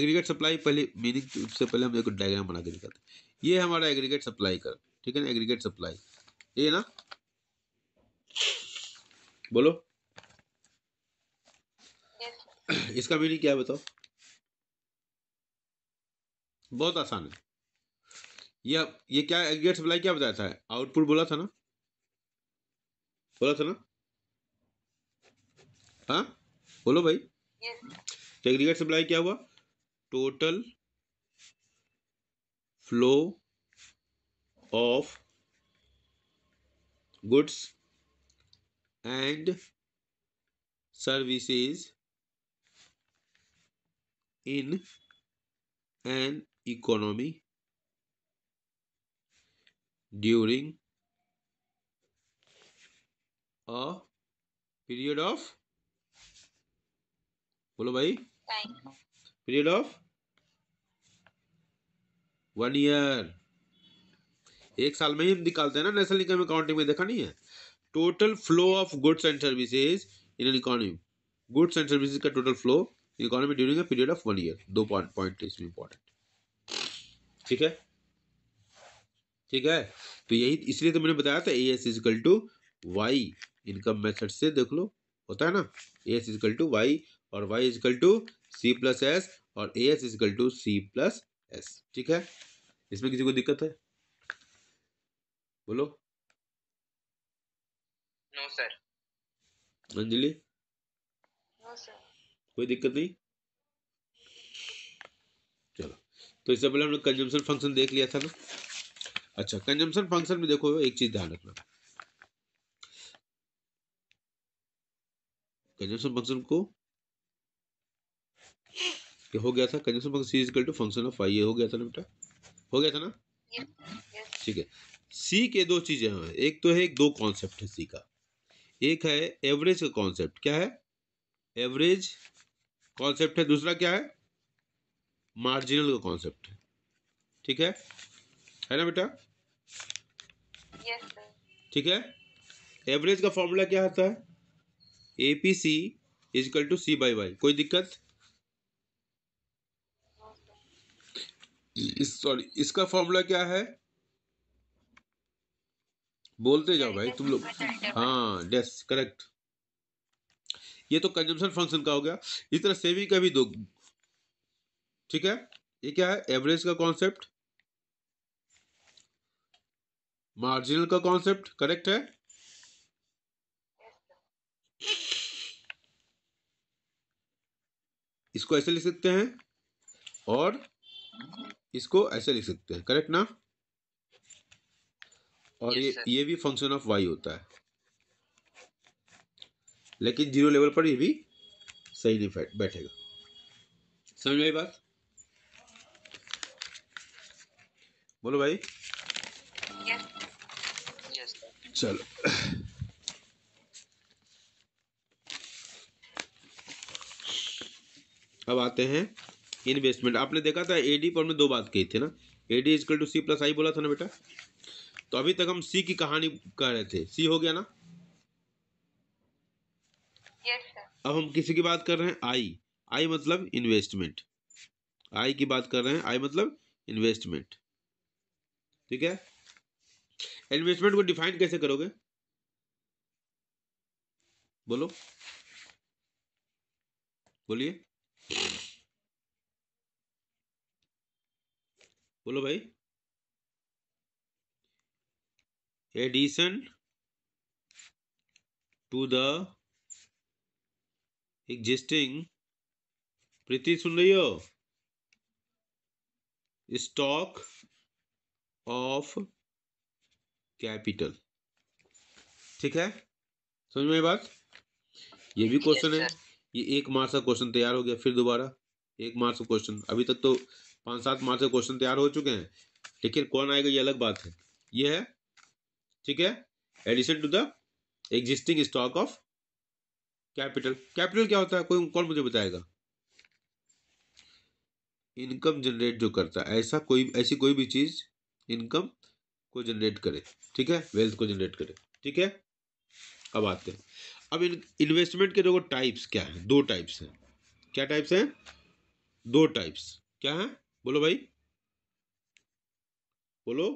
एग्रीगेट सप्लाई पहले मीनिंग से पहले हम एक डायग्राम बना के दिखाते ये हमारा एग्रीगेट सप्लाई कर ठीक है ना एग्रीगेट सप्लाई ये ना बोलो इसका मीनिंग क्या बताओ बहुत आसान है ये ये क्या एग्रेट सप्लाई क्या बताया था आउटपुट बोला था ना बोला था ना हाँ बोलो भाई
तो
एग्रीगेट सप्लाई क्या हुआ total flow of goods and services in an economy during a period of बोलो भाई पीरियड ऑफ वन ईयर एक साल में ही हम निकालते हैं ना नेशनल इनकम अकाउंटिंग में देखा नहीं है total flow of goods and services in an economy goods and services का total flow economy during a period of one year दो पॉइंट इसमें इंपॉर्टेंट ठीक है ठीक है तो यही इसलिए तो मैंने बताया था A S is equal to Y income method से देख लो होता है ना A S is equal to Y और Y is equal to C plus S और A S is equal to C plus S ठीक है इसमें किसी को दिक्कत है बोलो नो सर अंजलि कोई दिक्कत नहीं चलो तो इससे पहले हमने कंजम्पशन फंक्शन देख लिया था ना अच्छा कंजम्पशन फंक्शन में देखो एक चीज ध्यान रखना कंजम्पशन फंक्शन को ये हो गया था consumption function C is equal to function of I ये हो गया था ना बेटा हो गया था ना ठीक है सी के दो चीजें हैं एक तो है एक दो कॉन्सेप्ट है सी का एक है एवरेज का कॉन्सेप्ट क्या है एवरेज कॉन्सेप्ट है दूसरा क्या है मार्जिनल का कॉन्सेप्ट है ठीक है है ना बेटा ठीक yes, है एवरेज का फॉर्मूला क्या होता है A P C is equal to C by Y कोई दिक्कत सॉरी इस, इसका फॉर्मूला क्या है बोलते जाओ भाई तुम लोग हाँ डेस करेक्ट ये तो कंजम्पशन फंक्शन का हो गया इस तरह सेविंग का भी दो ठीक है ये क्या है एवरेज का कॉन्सेप्ट मार्जिनल का कॉन्सेप्ट करेक्ट है इसको ऐसे लिख सकते हैं और इसको ऐसे लिख सकते हैं करेक्ट ना और yes, ये ये भी फंक्शन ऑफ वाई होता है लेकिन जीरो लेवल पर ये भी सही नहीं बैठेगा समझ में बात बोलो भाई yes. Yes, चलो अब आते हैं इन्वेस्टमेंट आपने देखा था एडी पर हमने दो बात कही थी ना AD is equal to C plus I बोला था ना बेटा तो अभी तक हम सी की कहानी कह रहे थे सी हो गया ना अब हम किसी की बात कर रहे हैं आई आई मतलब इन्वेस्टमेंट आई की बात कर रहे हैं आई मतलब इन्वेस्टमेंट ठीक है इन्वेस्टमेंट को डिफाइन कैसे करोगे बोलो बोलिए बोलो भाई addition to the existing Preeti सुन रही हो स्टॉक ऑफ कैपिटल ठीक है समझ में बात ये भी क्वेश्चन है ये एक मार्च का क्वेश्चन तैयार हो गया फिर दोबारा एक मार्च का क्वेश्चन अभी तक तो पांच सात मार्च का क्वेश्चन तैयार हो चुके हैं लेकिन कौन आएगा ये अलग बात है ये है ठीक है addition to the existing stock of capital capital क्या होता है कोई कौन मुझे बताएगा इनकम जनरेट जो करता है ऐसा कोई ऐसी कोई भी चीज इनकम को जनरेट करे ठीक है वेल्थ को जनरेट करे ठीक है अब आते हैं अब इन इन्वेस्टमेंट के देखो टाइप्स क्या है दो टाइप्स हैं क्या टाइप्स हैं दो टाइप्स क्या है बोलो भाई बोलो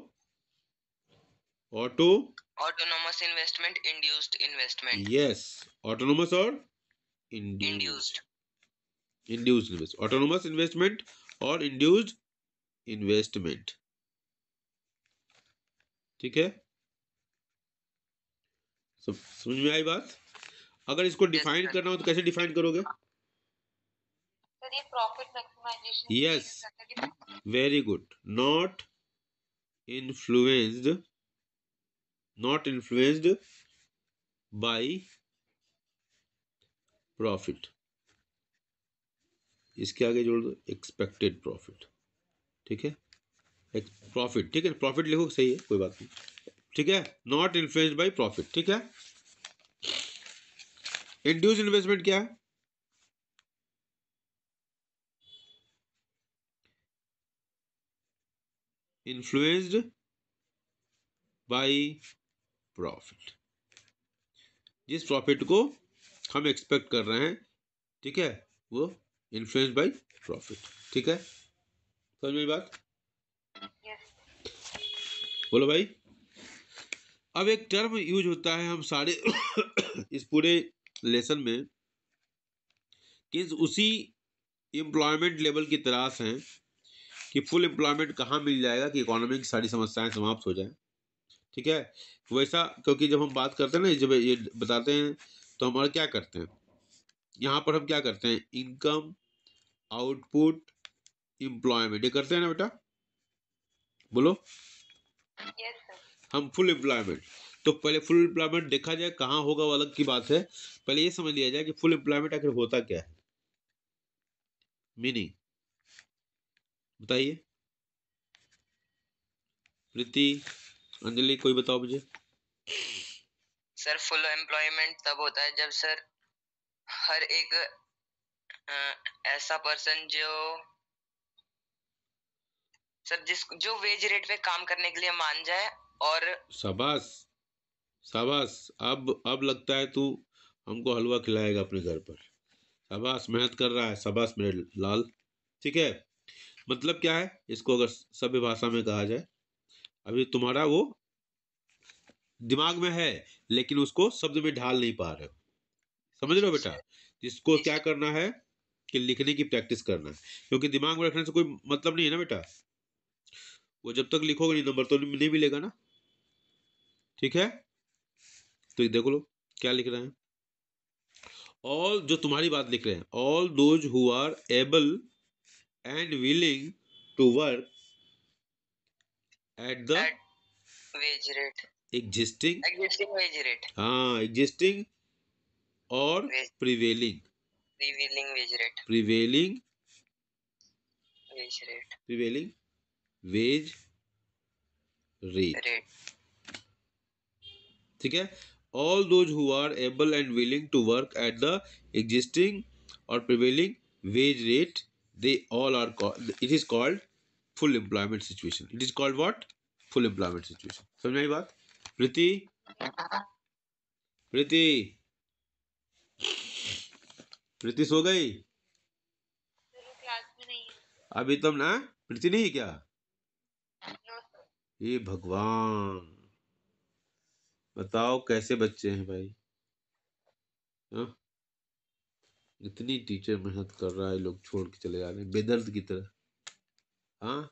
auto
autonomous investment induced investment yes
autonomous और induced induced invest autonomous investment और इंड्यूस्ड इन्वेस्टमेंट ठीक है समझ में आई बात अगर इसको डिफाइन करना हो तो कैसे डिफाइन करोगे yes very good not influenced not influenced by profit इसके आगे जोड़ दो एक्सपेक्टेड प्रॉफिट ठीक है प्रॉफिट ठीक है प्रॉफिट लिखो सही है कोई बात नहीं ठीक है नॉट इन्फ्लुएंस बाय प्रॉफिट ठीक है इंड्यूस इन्वेस्टमेंट क्या है इन्फ्लुएंस्ड बाय प्रॉफिट जिस प्रॉफिट को हम एक्सपेक्ट कर रहे हैं ठीक है वो इन्फ्लुएंस बाय प्रॉफिट ठीक है समझ में बात बोलो भाई अब एक टर्म यूज होता है हम सारे इस पूरे लेसन में कि उसी एम्प्लॉयमेंट लेवल की तलाश है कि फुल एम्प्लॉयमेंट कहाँ मिल जाएगा कि इकोनॉमी की सारी समस्याएं समाप्त हो जाए ठीक है वैसा क्योंकि जब हम बात करते हैं ना जब ये बताते हैं तो हमारा क्या करते हैं यहाँ पर हम क्या करते हैं इनकम आउटपुट एम्प्लॉयमेंट ये करते हैं ना बेटा बोलो
yes,
हम फुल एम्प्लॉयमेंट तो पहले फुल एम्प्लॉयमेंट देखा जाए कहाँ होगा वो अलग की बात है पहले ये समझ लिया जाए कि फुल एम्प्लॉयमेंट आखिर होता क्या है मीनिंग बताइए प्रीति अंजलि कोई बताओ मुझे
सर फुल एम्प्लॉयमेंट तब होता है जब सर हर एक ऐसा पर्सन जो सर जिस जो वेज रेट पे काम करने के लिए मान जाए और
शाबाश शाबाश अब अब लगता है तू हमको हलवा खिलाएगा अपने घर पर शाबाश मेहनत कर रहा है शाबाश मेरे लाल ठीक है मतलब क्या है इसको अगर सभ्य भाषा में कहा जाए अभी तुम्हारा वो दिमाग में है लेकिन उसको शब्द में ढाल नहीं पा रहे समझ रहे हो बेटा जिसको क्या करना है कि लिखने की प्रैक्टिस करना है क्योंकि दिमाग में रखने से कोई मतलब नहीं है ना बेटा वो जब तक लिखोगे नहीं नंबर तो नहीं मिलेगा ना ठीक है तो देखो लो क्या लिख रहे हैं ऑल जो तुम्हारी बात लिख रहे हैं all those who are able and willing to work at the
wage rate
existing
existing wage rate
हाँ एग्जिस्टिंग और prevailing
prevailing wage rate
prevailing
wage rate
prevailing wage rate ठीक है all those who are able and willing to work at the existing और prevailing wage rate they all are called it is called full employment situation it is called what full employment situation समझ में आई बात प्रीति प्रीति प्रीति सो गई अभी तुम तो ना प्रीति नहीं क्या ये भगवान बताओ कैसे बच्चे हैं भाई हा? इतनी टीचर मेहनत कर रहा है लोग छोड़ के चले जा रहे हैं बेदर्द की तरह हाँ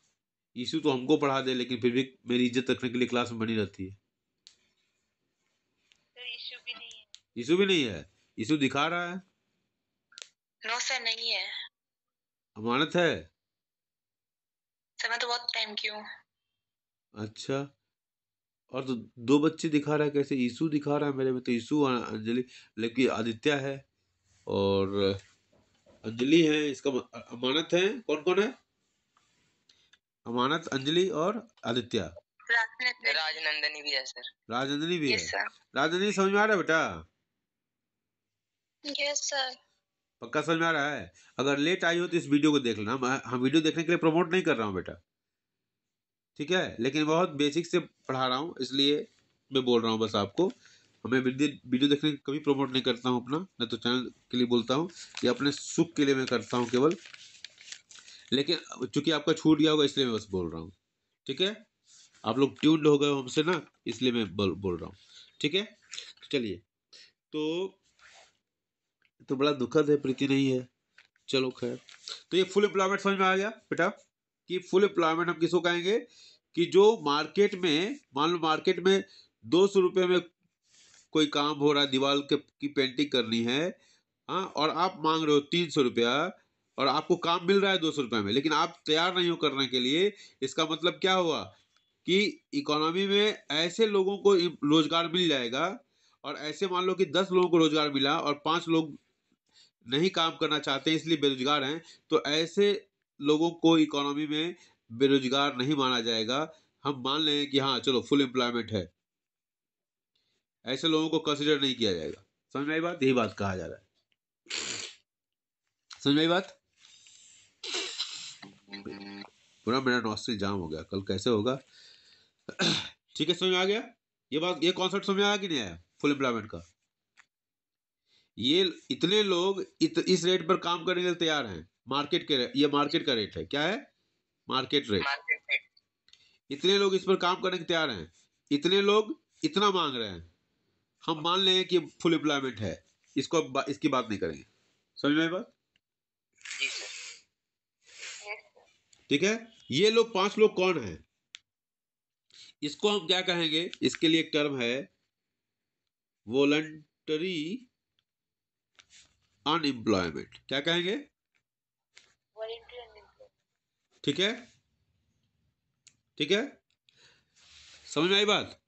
यीशु तो हमको पढ़ा दे लेकिन फिर भी मेरी इज्जत रखने के लिए क्लास में बनी रहती है यीशु भी नहीं है यीशु भी नहीं है यीशु दिखा रहा है
नो सर नहीं है अमानत है सर मैं तो बहुत टाइम की
अच्छा और तो दो बच्चे दिखा रहा है कैसे यीशु दिखा रहा है मेरे में तो यीशु अं, अंजलि लेकिन आदित्य है और अंजलि है इसका अमानत है कौन कौन है अमानत अंजलि और आदित्य
राजनंदनी भी है सर
राजनंदनी भी yes, है राजनंदनी समझ में आ रहा है बेटा यस सर पक्का समझ में आ रहा है अगर लेट आई हो तो इस वीडियो को देख लेना हम वीडियो देखने के लिए प्रमोट नहीं कर रहा हूँ बेटा ठीक है लेकिन बहुत बेसिक से पढ़ा रहा हूँ इसलिए मैं बोल रहा हूँ बस आपको मैं वीडियो देखने का कभी प्रमोट नहीं करता हूँ अपना न तो चैनल के लिए बोलता हूँ या अपने सुख के लिए मैं करता हूँ केवल लेकिन चूंकि आपका छूट गया होगा इसलिए मैं बस बोल रहा हूँ ठीक है आप लोग ट्यून्ड हो गए हमसे ना इसलिए मैं बोल बोल रहा हूँ ठीक है तो चलिए तो तो बड़ा दुखद है प्रीति नहीं है चलो खैर तो ये फुल एम्प्लॉयमेंट समझ में आ गया बेटा कि फुल एम्प्लॉयमेंट हम किसको कहेंगे कि जो मार्केट में मान लो मार्केट में दो सौ रुपये में कोई काम हो रहा है दीवार के की पेंटिंग करनी है हाँ और आप मांग रहे हो तीन सौ रुपया और आपको काम मिल रहा है दो सौ रुपये में लेकिन आप तैयार नहीं हो करने के लिए इसका मतलब क्या हुआ कि इकोनॉमी में ऐसे लोगों को रोज़गार मिल जाएगा और ऐसे मान लो कि दस लोगों को रोज़गार मिला और पांच लोग नहीं काम करना चाहते इसलिए बेरोज़गार हैं तो ऐसे लोगों को इकोनॉमी में बेरोज़गार नहीं माना जाएगा हम मान लें कि हाँ चलो फुल एम्प्लॉयमेंट है ऐसे लोगों को कंसिडर नहीं किया जाएगा समझ में बात यही बात कहा जा रहा है समझ में बात पूरा मेरा नॉस्ट्री जाम हो गया कल कैसे होगा ठीक है समझ में आ गया ये बात ये कॉन्सेप्ट समझ में आया कि नहीं आया फुल एम्प्लॉयमेंट का ये इतने लोग इत, इस रेट पर काम करने के लिए तैयार हैं मार्केट के ये मार्केट का रेट है क्या है मार्केट रेट इतने लोग इस पर काम करने के तैयार हैं इतने लोग इतना मांग रहे हैं हम मान लेंगे कि फुल एम्प्लॉयमेंट है इसको बा, इसकी बात नहीं करेंगे समझ में बात ठीक है ये लोग पांच लोग कौन हैं इसको हम क्या कहेंगे इसके लिए एक टर्म है वॉलंटरी अनएम्प्लॉयमेंट क्या कहेंगे ठीक है ठीक है समझ में आई बात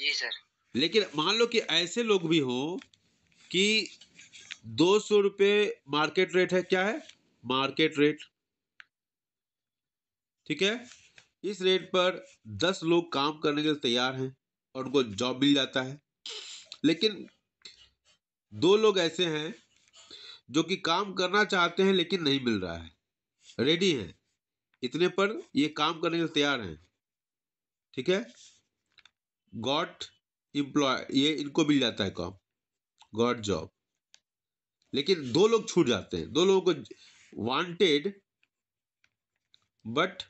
जी सर लेकिन मान लो कि ऐसे लोग भी हो कि दो सौ रुपये मार्केट रेट है क्या है मार्केट रेट ठीक है इस रेट पर दस लोग काम करने के लिए तैयार हैं और उनको जॉब मिल जाता है लेकिन दो लोग ऐसे हैं जो कि काम करना चाहते हैं लेकिन नहीं मिल रहा है रेडी हैं इतने पर ये काम करने के लिए तैयार हैं ठीक है गॉट इम्प्लॉय ये इनको मिल जाता है काम गॉट जॉब लेकिन दो लोग छूट जाते हैं दो लोगों को wanted but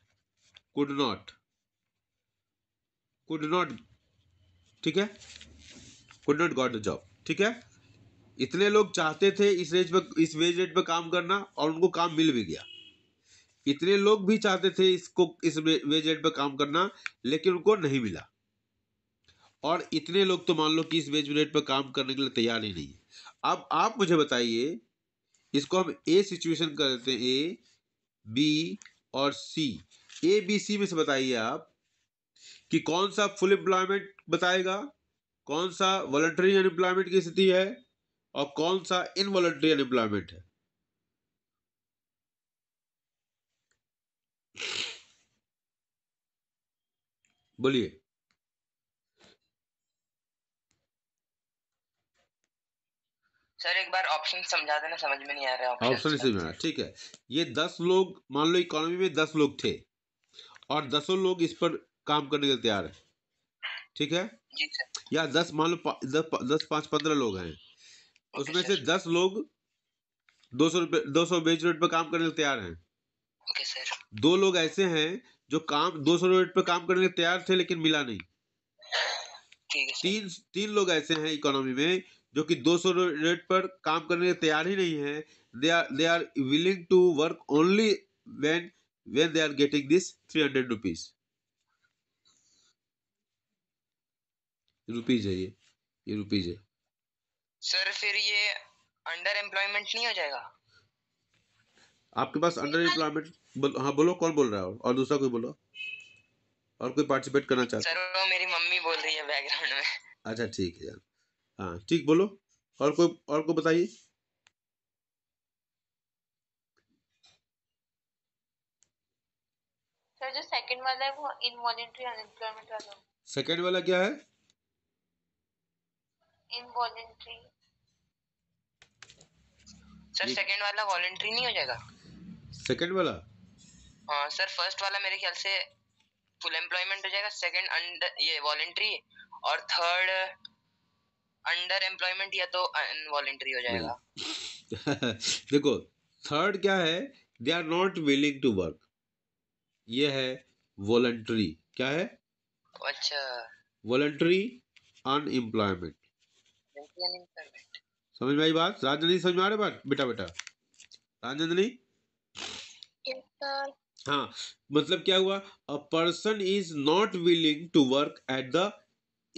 could not could not ठीक है could not got the job ठीक है इतने लोग चाहते थे इस रेज पर इस वेज रेट पर काम करना और उनको काम मिल भी गया इतने लोग भी चाहते थे इसको इस वेज रेट पर काम करना लेकिन उनको नहीं मिला और इतने लोग तो मान लो कि इस वेज रेट पर काम करने के लिए तैयार ही नहीं है अब आप मुझे बताइए इसको हम ए सिचुएशन कर देते हैं ए बी और सी ए बी सी में से बताइए आप कि कौन सा फुल एम्प्लॉयमेंट बताएगा कौन सा वॉलंटरी अनएम्प्लॉयमेंट की स्थिति है और कौन सा इनवॉलंटरी अनएम्प्लॉयमेंट है बोलिए
सर एक बार ऑप्शन समझा देना समझ में नहीं आ रहा
ऑप्शन ठीक है ये दस लोग मान लो इकोनॉमी में दस लोग थे और दसों लोग इस पर काम करने के लिए तैयार है ठीक है या दस मान लो दस, पांच पंद्रह लोग हैं उसमें से दस लोग दो सौ रुपए दो सौ रेट पर काम करने के लिए तैयार हैं सर दो लोग ऐसे हैं जो काम दो सौ रेट पर काम करने के तैयार थे लेकिन मिला नहीं तीन तीन लोग ऐसे हैं इकोनॉमी में जो कि 200 रेट पर काम करने के तैयार ही नहीं है they are they are willing to work only when where they are getting this 300 rupees rupees है ये ये रुपीज है सर
फिर ये अंडर एम्प्लॉयमेंट नहीं हो जाएगा
आपके पास अंडर एम्प्लॉयमेंट हाँ बोलो कौन बोल रहा है और दूसरा कोई बोलो और कोई पार्टिसिपेट करना चाहता है
सर वो मेरी मम्मी बोल रही है बैकग्राउंड में
अच्छा ठीक है हाँ ठीक बोलो और कोई और को बताइए
जो सेकंड वाला है वो इनवॉलेंटरी अनएम्प्लॉयमेंट वाला
सेकंड वाला क्या है
इनवॉलेंटरी सर सेकंड वाला वॉलेंटरी नहीं हो जाएगा सेकंड वाला हां सर फर्स्ट वाला मेरे ख्याल से फुल एम्प्लॉयमेंट हो जाएगा सेकंड अंडर ये वॉलेंटरी और थर्ड अंडर एम्प्लॉयमेंट या तो अनवॉलेंटरी हो जाएगा
देखो थर्ड क्या है they are not willing to work ये है वॉलंटरी क्या है अच्छा वॉलंट्री अनएम्प्लॉयमेंट समझ में आई बात राजनी समझ में आ रहे बात बेटा बेटा राजनंदनी हाँ मतलब क्या हुआ a person is not willing to work at the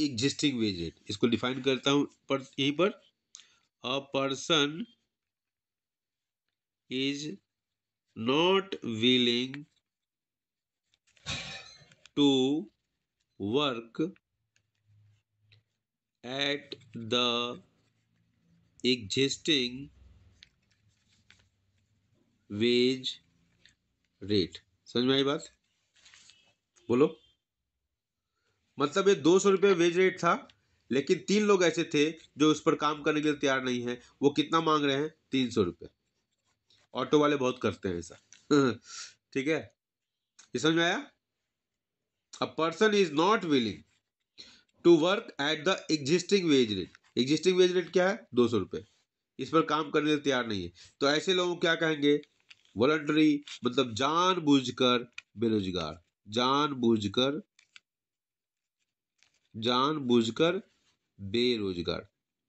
existing wage rate इसको डिफाइन करता हूं पर यहीं पर a person is not willing to work at the existing wage rate समझ में आई बात बोलो मतलब ये दो सौ रुपये वेज रेट था लेकिन तीन लोग ऐसे थे जो उस पर काम करने के लिए तैयार नहीं है वो कितना मांग रहे हैं तीन सौ रुपये ऑटो वाले बहुत करते हैं ऐसा ठीक है ये समझ में आया a person is not willing to work at the existing wage rate existing wage rate क्या है दो सौ रुपये इस पर काम करने से तैयार नहीं है तो ऐसे लोग क्या कहेंगे वॉलंटरी मतलब जानबूझकर बेरोजगार जानबूझकर जानबूझकर बेरोजगार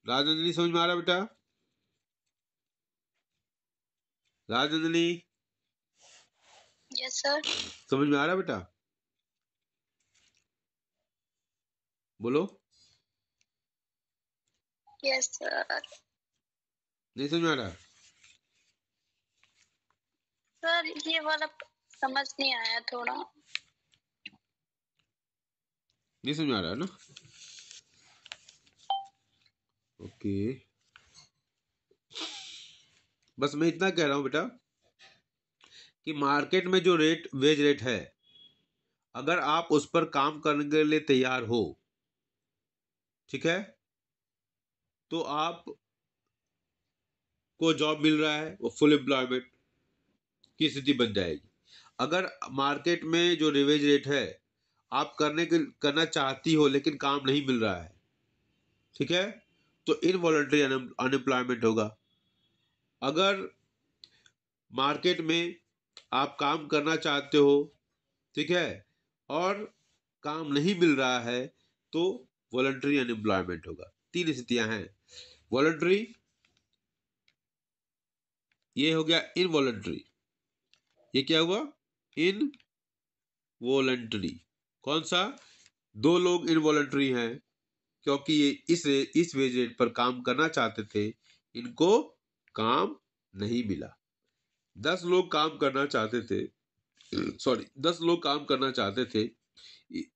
राजनंदनी समझ में आ रहा बेटा राजनंदनी यस सर समझ में आ रहा बेटा बोलो यस yes, सर नहीं समझ आ रहा
सर
ये वाला समझ नहीं आया थोड़ा नहीं
समझ आ रहा ना ओके बस मैं इतना कह रहा हूँ बेटा कि मार्केट में जो रेट वेज रेट है अगर आप उस पर काम करने के लिए तैयार हो ठीक है तो आप को जॉब मिल रहा है वो फुल एम्प्लॉयमेंट की स्थिति बन जाएगी अगर मार्केट में जो रिवेज रेट है आप करने के करना चाहती हो लेकिन काम नहीं मिल रहा है ठीक है तो इनवॉल्ट्री अनएम्प्लॉयमेंट होगा अगर मार्केट में आप काम करना चाहते हो ठीक है और काम नहीं मिल रहा है तो वॉलंट्री अनएम्प्लॉयमेंट होगा तीन स्थितियां हैं वॉलंट्री ये हो गया इनवॉलंट्री ये क्या हुआ इन वॉलंट्री कौन सा दो लोग इनवॉलंटरी हैं क्योंकि ये इस इस वेजेट पर काम करना चाहते थे इनको काम नहीं मिला दस लोग काम करना चाहते थे सॉरी दस लोग काम करना चाहते थे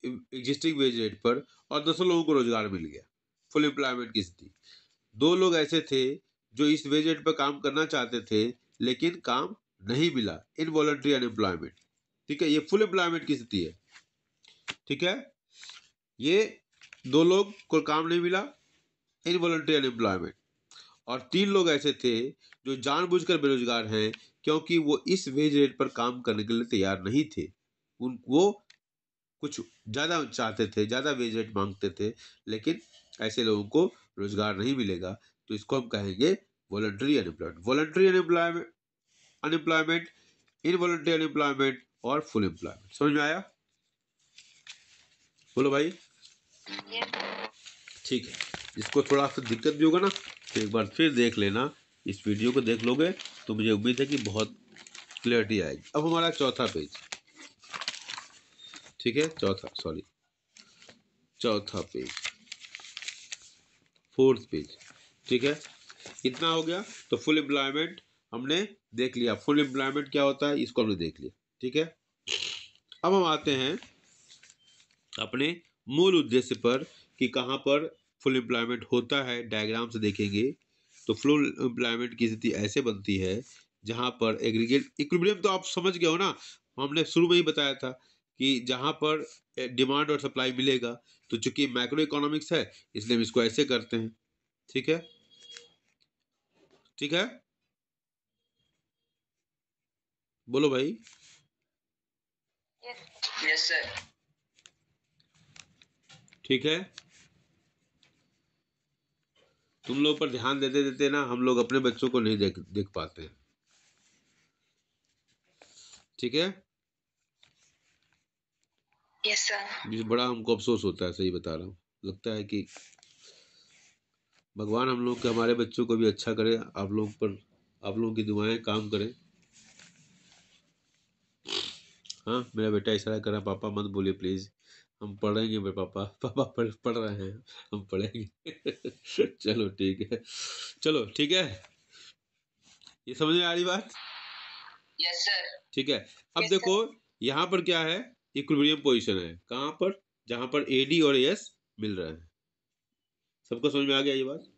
एग्जिस्टिंग वेज रेट पर और दसों लोगों को रोजगार मिल गया फुल एम्प्लॉयमेंट की स्थिति दो लोग ऐसे थे जो इस वेज रेट पर काम करना चाहते थे लेकिन काम नहीं मिला इन वॉलंट्री अनएम्प्लॉयमेंट ठीक है ये फुल एम्प्लॉयमेंट की स्थिति है ठीक है ये दो लोग को काम नहीं मिला इन वॉलंट्री अनएम्प्लॉयमेंट और तीन लोग ऐसे थे जो जानबूझकर बेरोजगार हैं क्योंकि वो इस वेज रेट पर काम करने के लिए तैयार नहीं थे उन वो कुछ ज़्यादा चाहते थे ज़्यादा वेज रेट मांगते थे लेकिन ऐसे लोगों को रोज़गार नहीं मिलेगा तो इसको हम कहेंगे voluntary unemployment voluntary unemployment unemployment involuntary unemployment और फुल एम्प्लॉयमेंट समझ में आया बोलो भाई
ठीक
है इसको थोड़ा सा दिक्कत भी होगा ना तो एक बार फिर देख लेना इस वीडियो को देख लोगे तो मुझे उम्मीद है कि बहुत क्लियरिटी आएगी अब हमारा चौथा पेज ठीक है चौथा सॉरी चौथा पेज फोर्थ पेज ठीक है इतना हो गया तो फुल एम्प्लॉयमेंट हमने देख लिया फुल एम्प्लॉयमेंट क्या होता है इसको हमने देख लिया ठीक है अब हम आते हैं अपने मूल उद्देश्य पर कि कहाँ पर फुल एम्प्लॉयमेंट होता है डायग्राम से देखेंगे तो फुल एम्प्लॉयमेंट की स्थिति ऐसे बनती है जहाँ पर एग्रीगेट इक्विलिब्रियम तो आप समझ गए हो ना हमने शुरू में ही बताया था कि जहाँ पर डिमांड और सप्लाई मिलेगा तो चूंकि माइक्रो इकोनॉमिक्स है इसलिए हम इसको ऐसे करते हैं ठीक है ठीक है बोलो भाई
यस सर
ठीक है तुम लोग पर ध्यान देते देते ना हम लोग अपने बच्चों को नहीं देख देख पाते हैं ठीक है यस सर बड़ा हमको अफसोस होता है सही बता रहा हूँ लगता है कि भगवान हम लोग के हमारे बच्चों को भी अच्छा करे आप लोग पर आप लोगों की दुआएं काम करें हाँ मेरा बेटा इशारा कर रहा पापा मत बोलिए प्लीज़ हम पढ़ेंगे मेरे पापा पापा पढ़ पढ़ रहे हैं हम पढ़ेंगे चलो ठीक है चलो ठीक है ये समझ में आ रही बात यस सर ठीक है अब yes, देखो यहाँ पर क्या है इक्विबरियम पोजिशन है कहाँ पर जहाँ पर ए डी और एस मिल रहे हैं सबको समझ में आ गया ये बात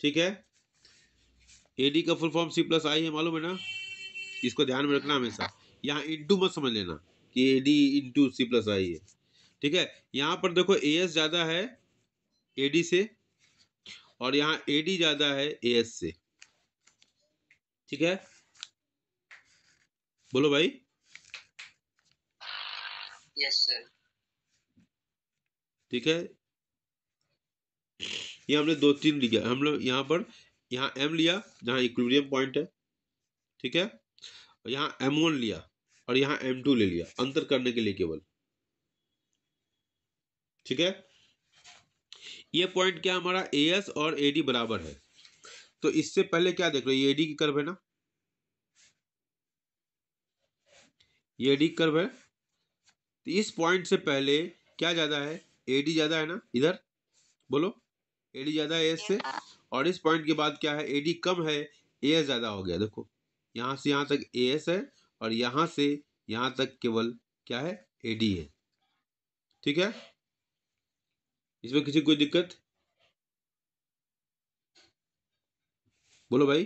ठीक है ए डी का full form C plus I है मालूम है ना इसको ध्यान में रखना हमेशा यहाँ इंटू मत समझ लेना कि A D into C plus I है ठीक है यहाँ पर देखो ए एस ज़्यादा है ए डी से और यहाँ ए डी ज़्यादा है ए एस से ठीक है बोलो भाई ठीक है ये हमने दो तीन लिया हम लोग यहाँ पर यहाँ एम लिया जहाँ इक्विलिब्रियम पॉइंट है ठीक है और यहाँ एम वन लिया और यहाँ एम टू ले लिया अंतर करने के लिए केवल ठीक है ये पॉइंट क्या हमारा ए एस और ए डी बराबर है तो इससे पहले क्या देख रहे हो ये डी की कर्व है ना ये डी कर्व है तो इस पॉइंट से पहले क्या ज़्यादा है ए डी ज़्यादा है ना इधर बोलो ए डी ज़्यादा है एस से और इस पॉइंट के बाद क्या है ए डी कम है ए एस ज़्यादा हो गया देखो यहाँ से यहाँ तक ए एस है और यहाँ से यहाँ तक केवल क्या है ए डी है ठीक है इसमें किसी कोई दिक्कत बोलो भाई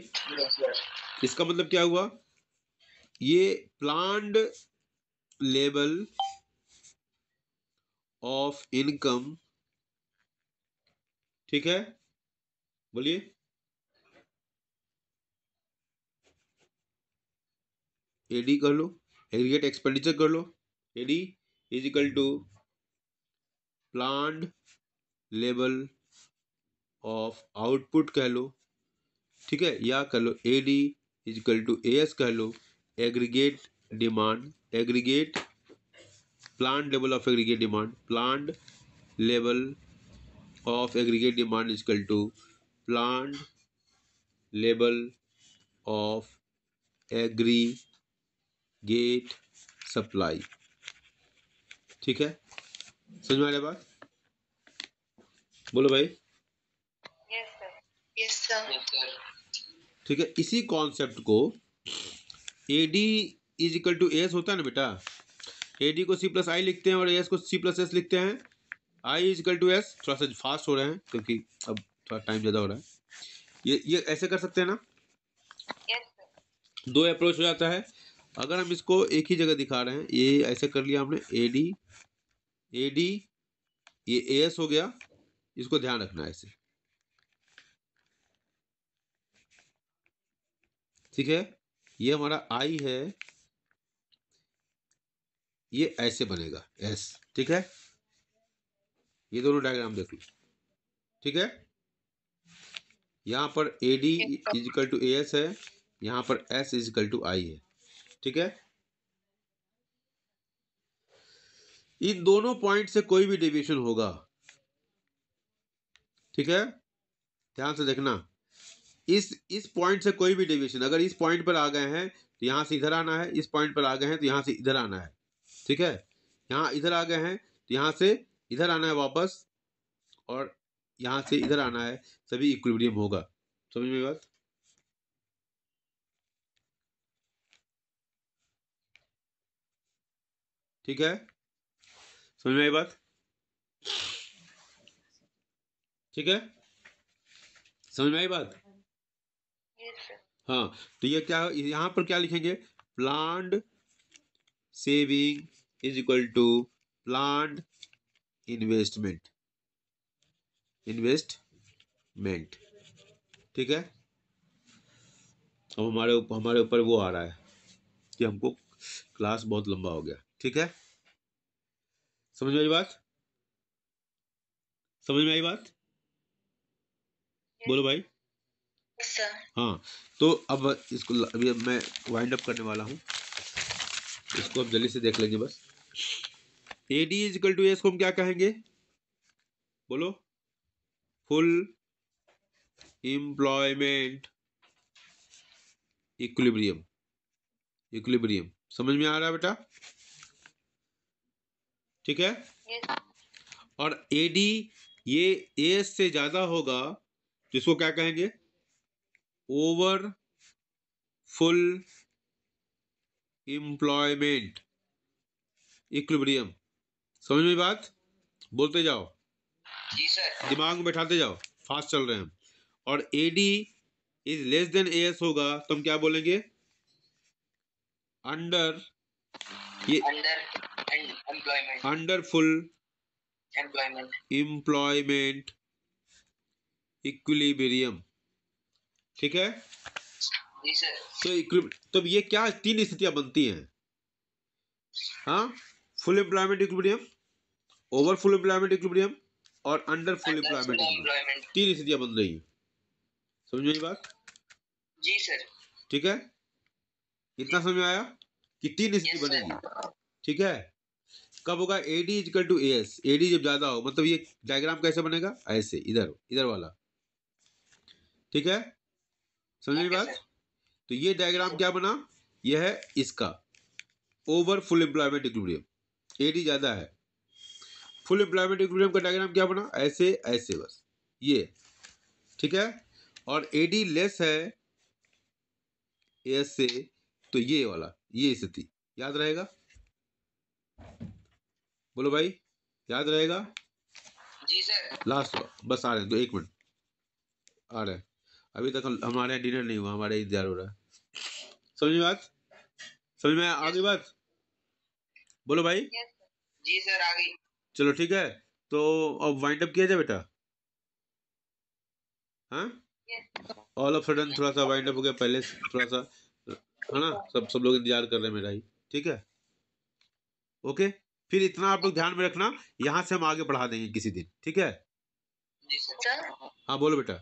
इसका मतलब क्या हुआ ये प्लांट लेवल ऑफ इनकम ठीक है बोलिए एडी कर लो एग्रीगेट एक्सपेंडिचर कर लो AD is equal to planned level of output कह लो ठीक है या कह लो A D equal to A S कह लो aggregate demand aggregate planned level of aggregate demand planned level of aggregate demand is equal to planned level of aggregate supply ठीक है समझ में आ रही बात बोलो भाई ठीक है इसी कॉन्सेप्ट को A D equal to S होता है ना बेटा ए डी को सी प्लस आई लिखते हैं और एस को सी प्लस एस लिखते हैं आई इजकल टू एस थोड़ा सा फास्ट हो रहे हैं क्योंकि अब थोड़ा टाइम ज़्यादा हो रहा है ये ये ऐसे कर सकते हैं ना
yes,
दो अप्रोच हो जाता है अगर हम इसको एक ही जगह दिखा रहे हैं ये ऐसे कर लिया हमने ए डी ए डी ये ए एस हो गया इसको ध्यान रखना है ऐसे ठीक है ये हमारा आई है ये ऐसे बनेगा एस ठीक है ये दोनों डायग्राम देख लो ठीक है यहाँ पर A D is equal to A S है यहाँ पर एस इजिकल टू आई है ठीक है इन दोनों पॉइंट से कोई भी डेविएशन होगा ठीक है ध्यान से देखना इस इस पॉइंट से कोई भी डेविएशन अगर इस पॉइंट पर आ गए हैं तो यहां से इधर आना है इस पॉइंट पर आ गए हैं तो यहां से इधर आना है ठीक है यहाँ इधर आ गए हैं तो यहाँ से इधर आना है वापस और यहाँ से इधर आना है सभी इक्विबरियम होगा समझ में बात ठीक है समझ में आई बात ठीक है समझ में आई बात हाँ तो ये क्या यहां पर क्या लिखेंगे planned saving is equal to plant investment investment ठीक है अब हमारे उप, हमारे ऊपर वो आ रहा है कि हमको क्लास बहुत लंबा हो गया ठीक है समझ में आई बात समझ में आई बात बोलो भाई हाँ तो अब इसको अभी मैं वाइंड अप करने वाला हूँ इसको अब जल्दी से देख लेंगे बस A D equal to S को हम क्या कहेंगे बोलो फुल इंप्लॉयमेंट इक्विलिब्रियम इक्विलिब्रियम समझ में आ रहा है बेटा ठीक है yes. और ए डी ये एस से ज्यादा होगा तो इसको क्या कहेंगे ओवर फुल इंप्लॉयमेंट इक्विब्रियम समझ में बात बोलते जाओ जी सर दिमाग में बैठाते जाओ फास्ट चल रहे हैं और A D is less than A S होगा तो हम क्या बोलेंगे अंडर ये under under full employment employment equilibrium ठीक है तो तो ये क्या तीन स्थितियां बनती हैं हाँ full employment equilibrium over full employment equilibrium और अंडर फुल एम्प्लॉयमेंट
इक्विलिब्रियम
तीन स्थितियां बन रही समझ में बात जी सर ठीक है इतना समझ में आया कि तीन स्थिति बनेगी ठीक है कब होगा AD D is equal to A S AD जब ज्यादा हो मतलब ये डायग्राम कैसे बनेगा ऐसे इधर इधर वाला ठीक है समझ बात तो ये डायग्राम क्या बना यह है इसका over full employment equilibrium A D ज़्यादा है फुल एम्प्लॉयमेंट इक्विलिब्रियम का डायग्राम क्या बना ऐसे ऐसे बस ये ठीक है और एडी लेस है एस से तो ये वाला ये स्थिति याद रहेगा बोलो भाई याद रहेगा जी सर लास्ट बस आ रहे हैं तो एक मिनट आ रहे हैं अभी तक हमारे डिनर नहीं हुआ हमारे इंतजार हो रहा है समझ में बात समझ में आ गई बात बोलो भाई
जी सर आ गई
चलो ठीक है तो अब वाइंड अप किया जाए बेटा ऑल ऑफ सडन थोड़ा सा वाइंड अप हो गया पहले थोड़ा सा है ना सब सब लोग इंतजार कर रहे हैं मेरा ही ठीक है ओके फिर इतना आप लोग ध्यान में रखना यहाँ से हम आगे पढ़ा देंगे किसी दिन ठीक है हाँ बोलो बेटा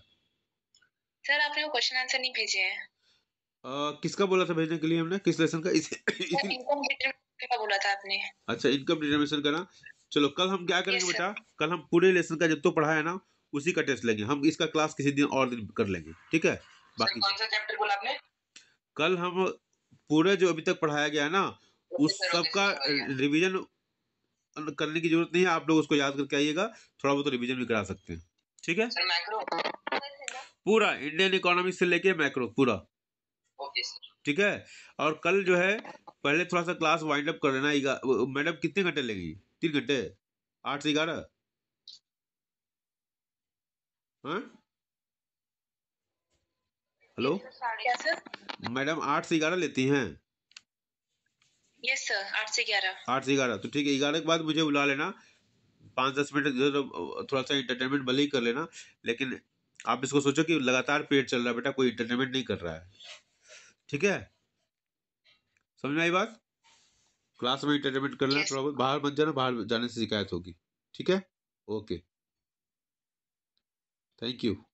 सर आपने वो क्वेश्चन आंसर नहीं भेजे
हैं किसका बोला था भेजने के लिए हमने किस लेसन का इसे,
इसे... क्या बोला था आपने
अच्छा इनकम डिटर्मिनेशन करना चलो कल हम क्या करेंगे बेटा कल हम पूरे लेसन का जब तो पढ़ा है ना उसी का टेस्ट लेंगे हम इसका क्लास किसी दिन और दिन कर लेंगे ठीक है बाकी कौन
सा चैप्टर बोला आपने
कल हम पूरा जो अभी तक पढ़ाया गया है ना उस सब का रिवीजन करने की जरूरत नहीं है आप लोग उसको याद करके आइएगा थोड़ा बहुत तो रिवीजन भी करा सकते हैं ठीक है
सर,
पूरा इंडियन इकोनॉमिक से लेके मैक्रो पूरा ओके सर ठीक है और कल जो है पहले थोड़ा सा क्लास वाइंड अप कर लेना मैडम कितने घंटे लेंगी तीन घंटे आठ से ग्यारह हेलो
हाँ?
मैडम आठ से ग्यारह लेती हैं
यस सर आठ से ग्यारह
आठ से ग्यारह तो ठीक है ग्यारह के बाद मुझे बुला लेना पाँच दस मिनट थोड़ा सा इंटरटेनमेंट भले ही कर लेना लेकिन आप इसको सोचो कि लगातार पेट चल रहा है बेटा कोई इंटरटेनमेंट नहीं कर रहा है ठीक है समझ में आई बात क्लास में इंटरटेनमेंट कर लेना थोड़ा बहुत बाहर मत जाना बाहर जाने से शिकायत होगी ठीक है ओके थैंक यू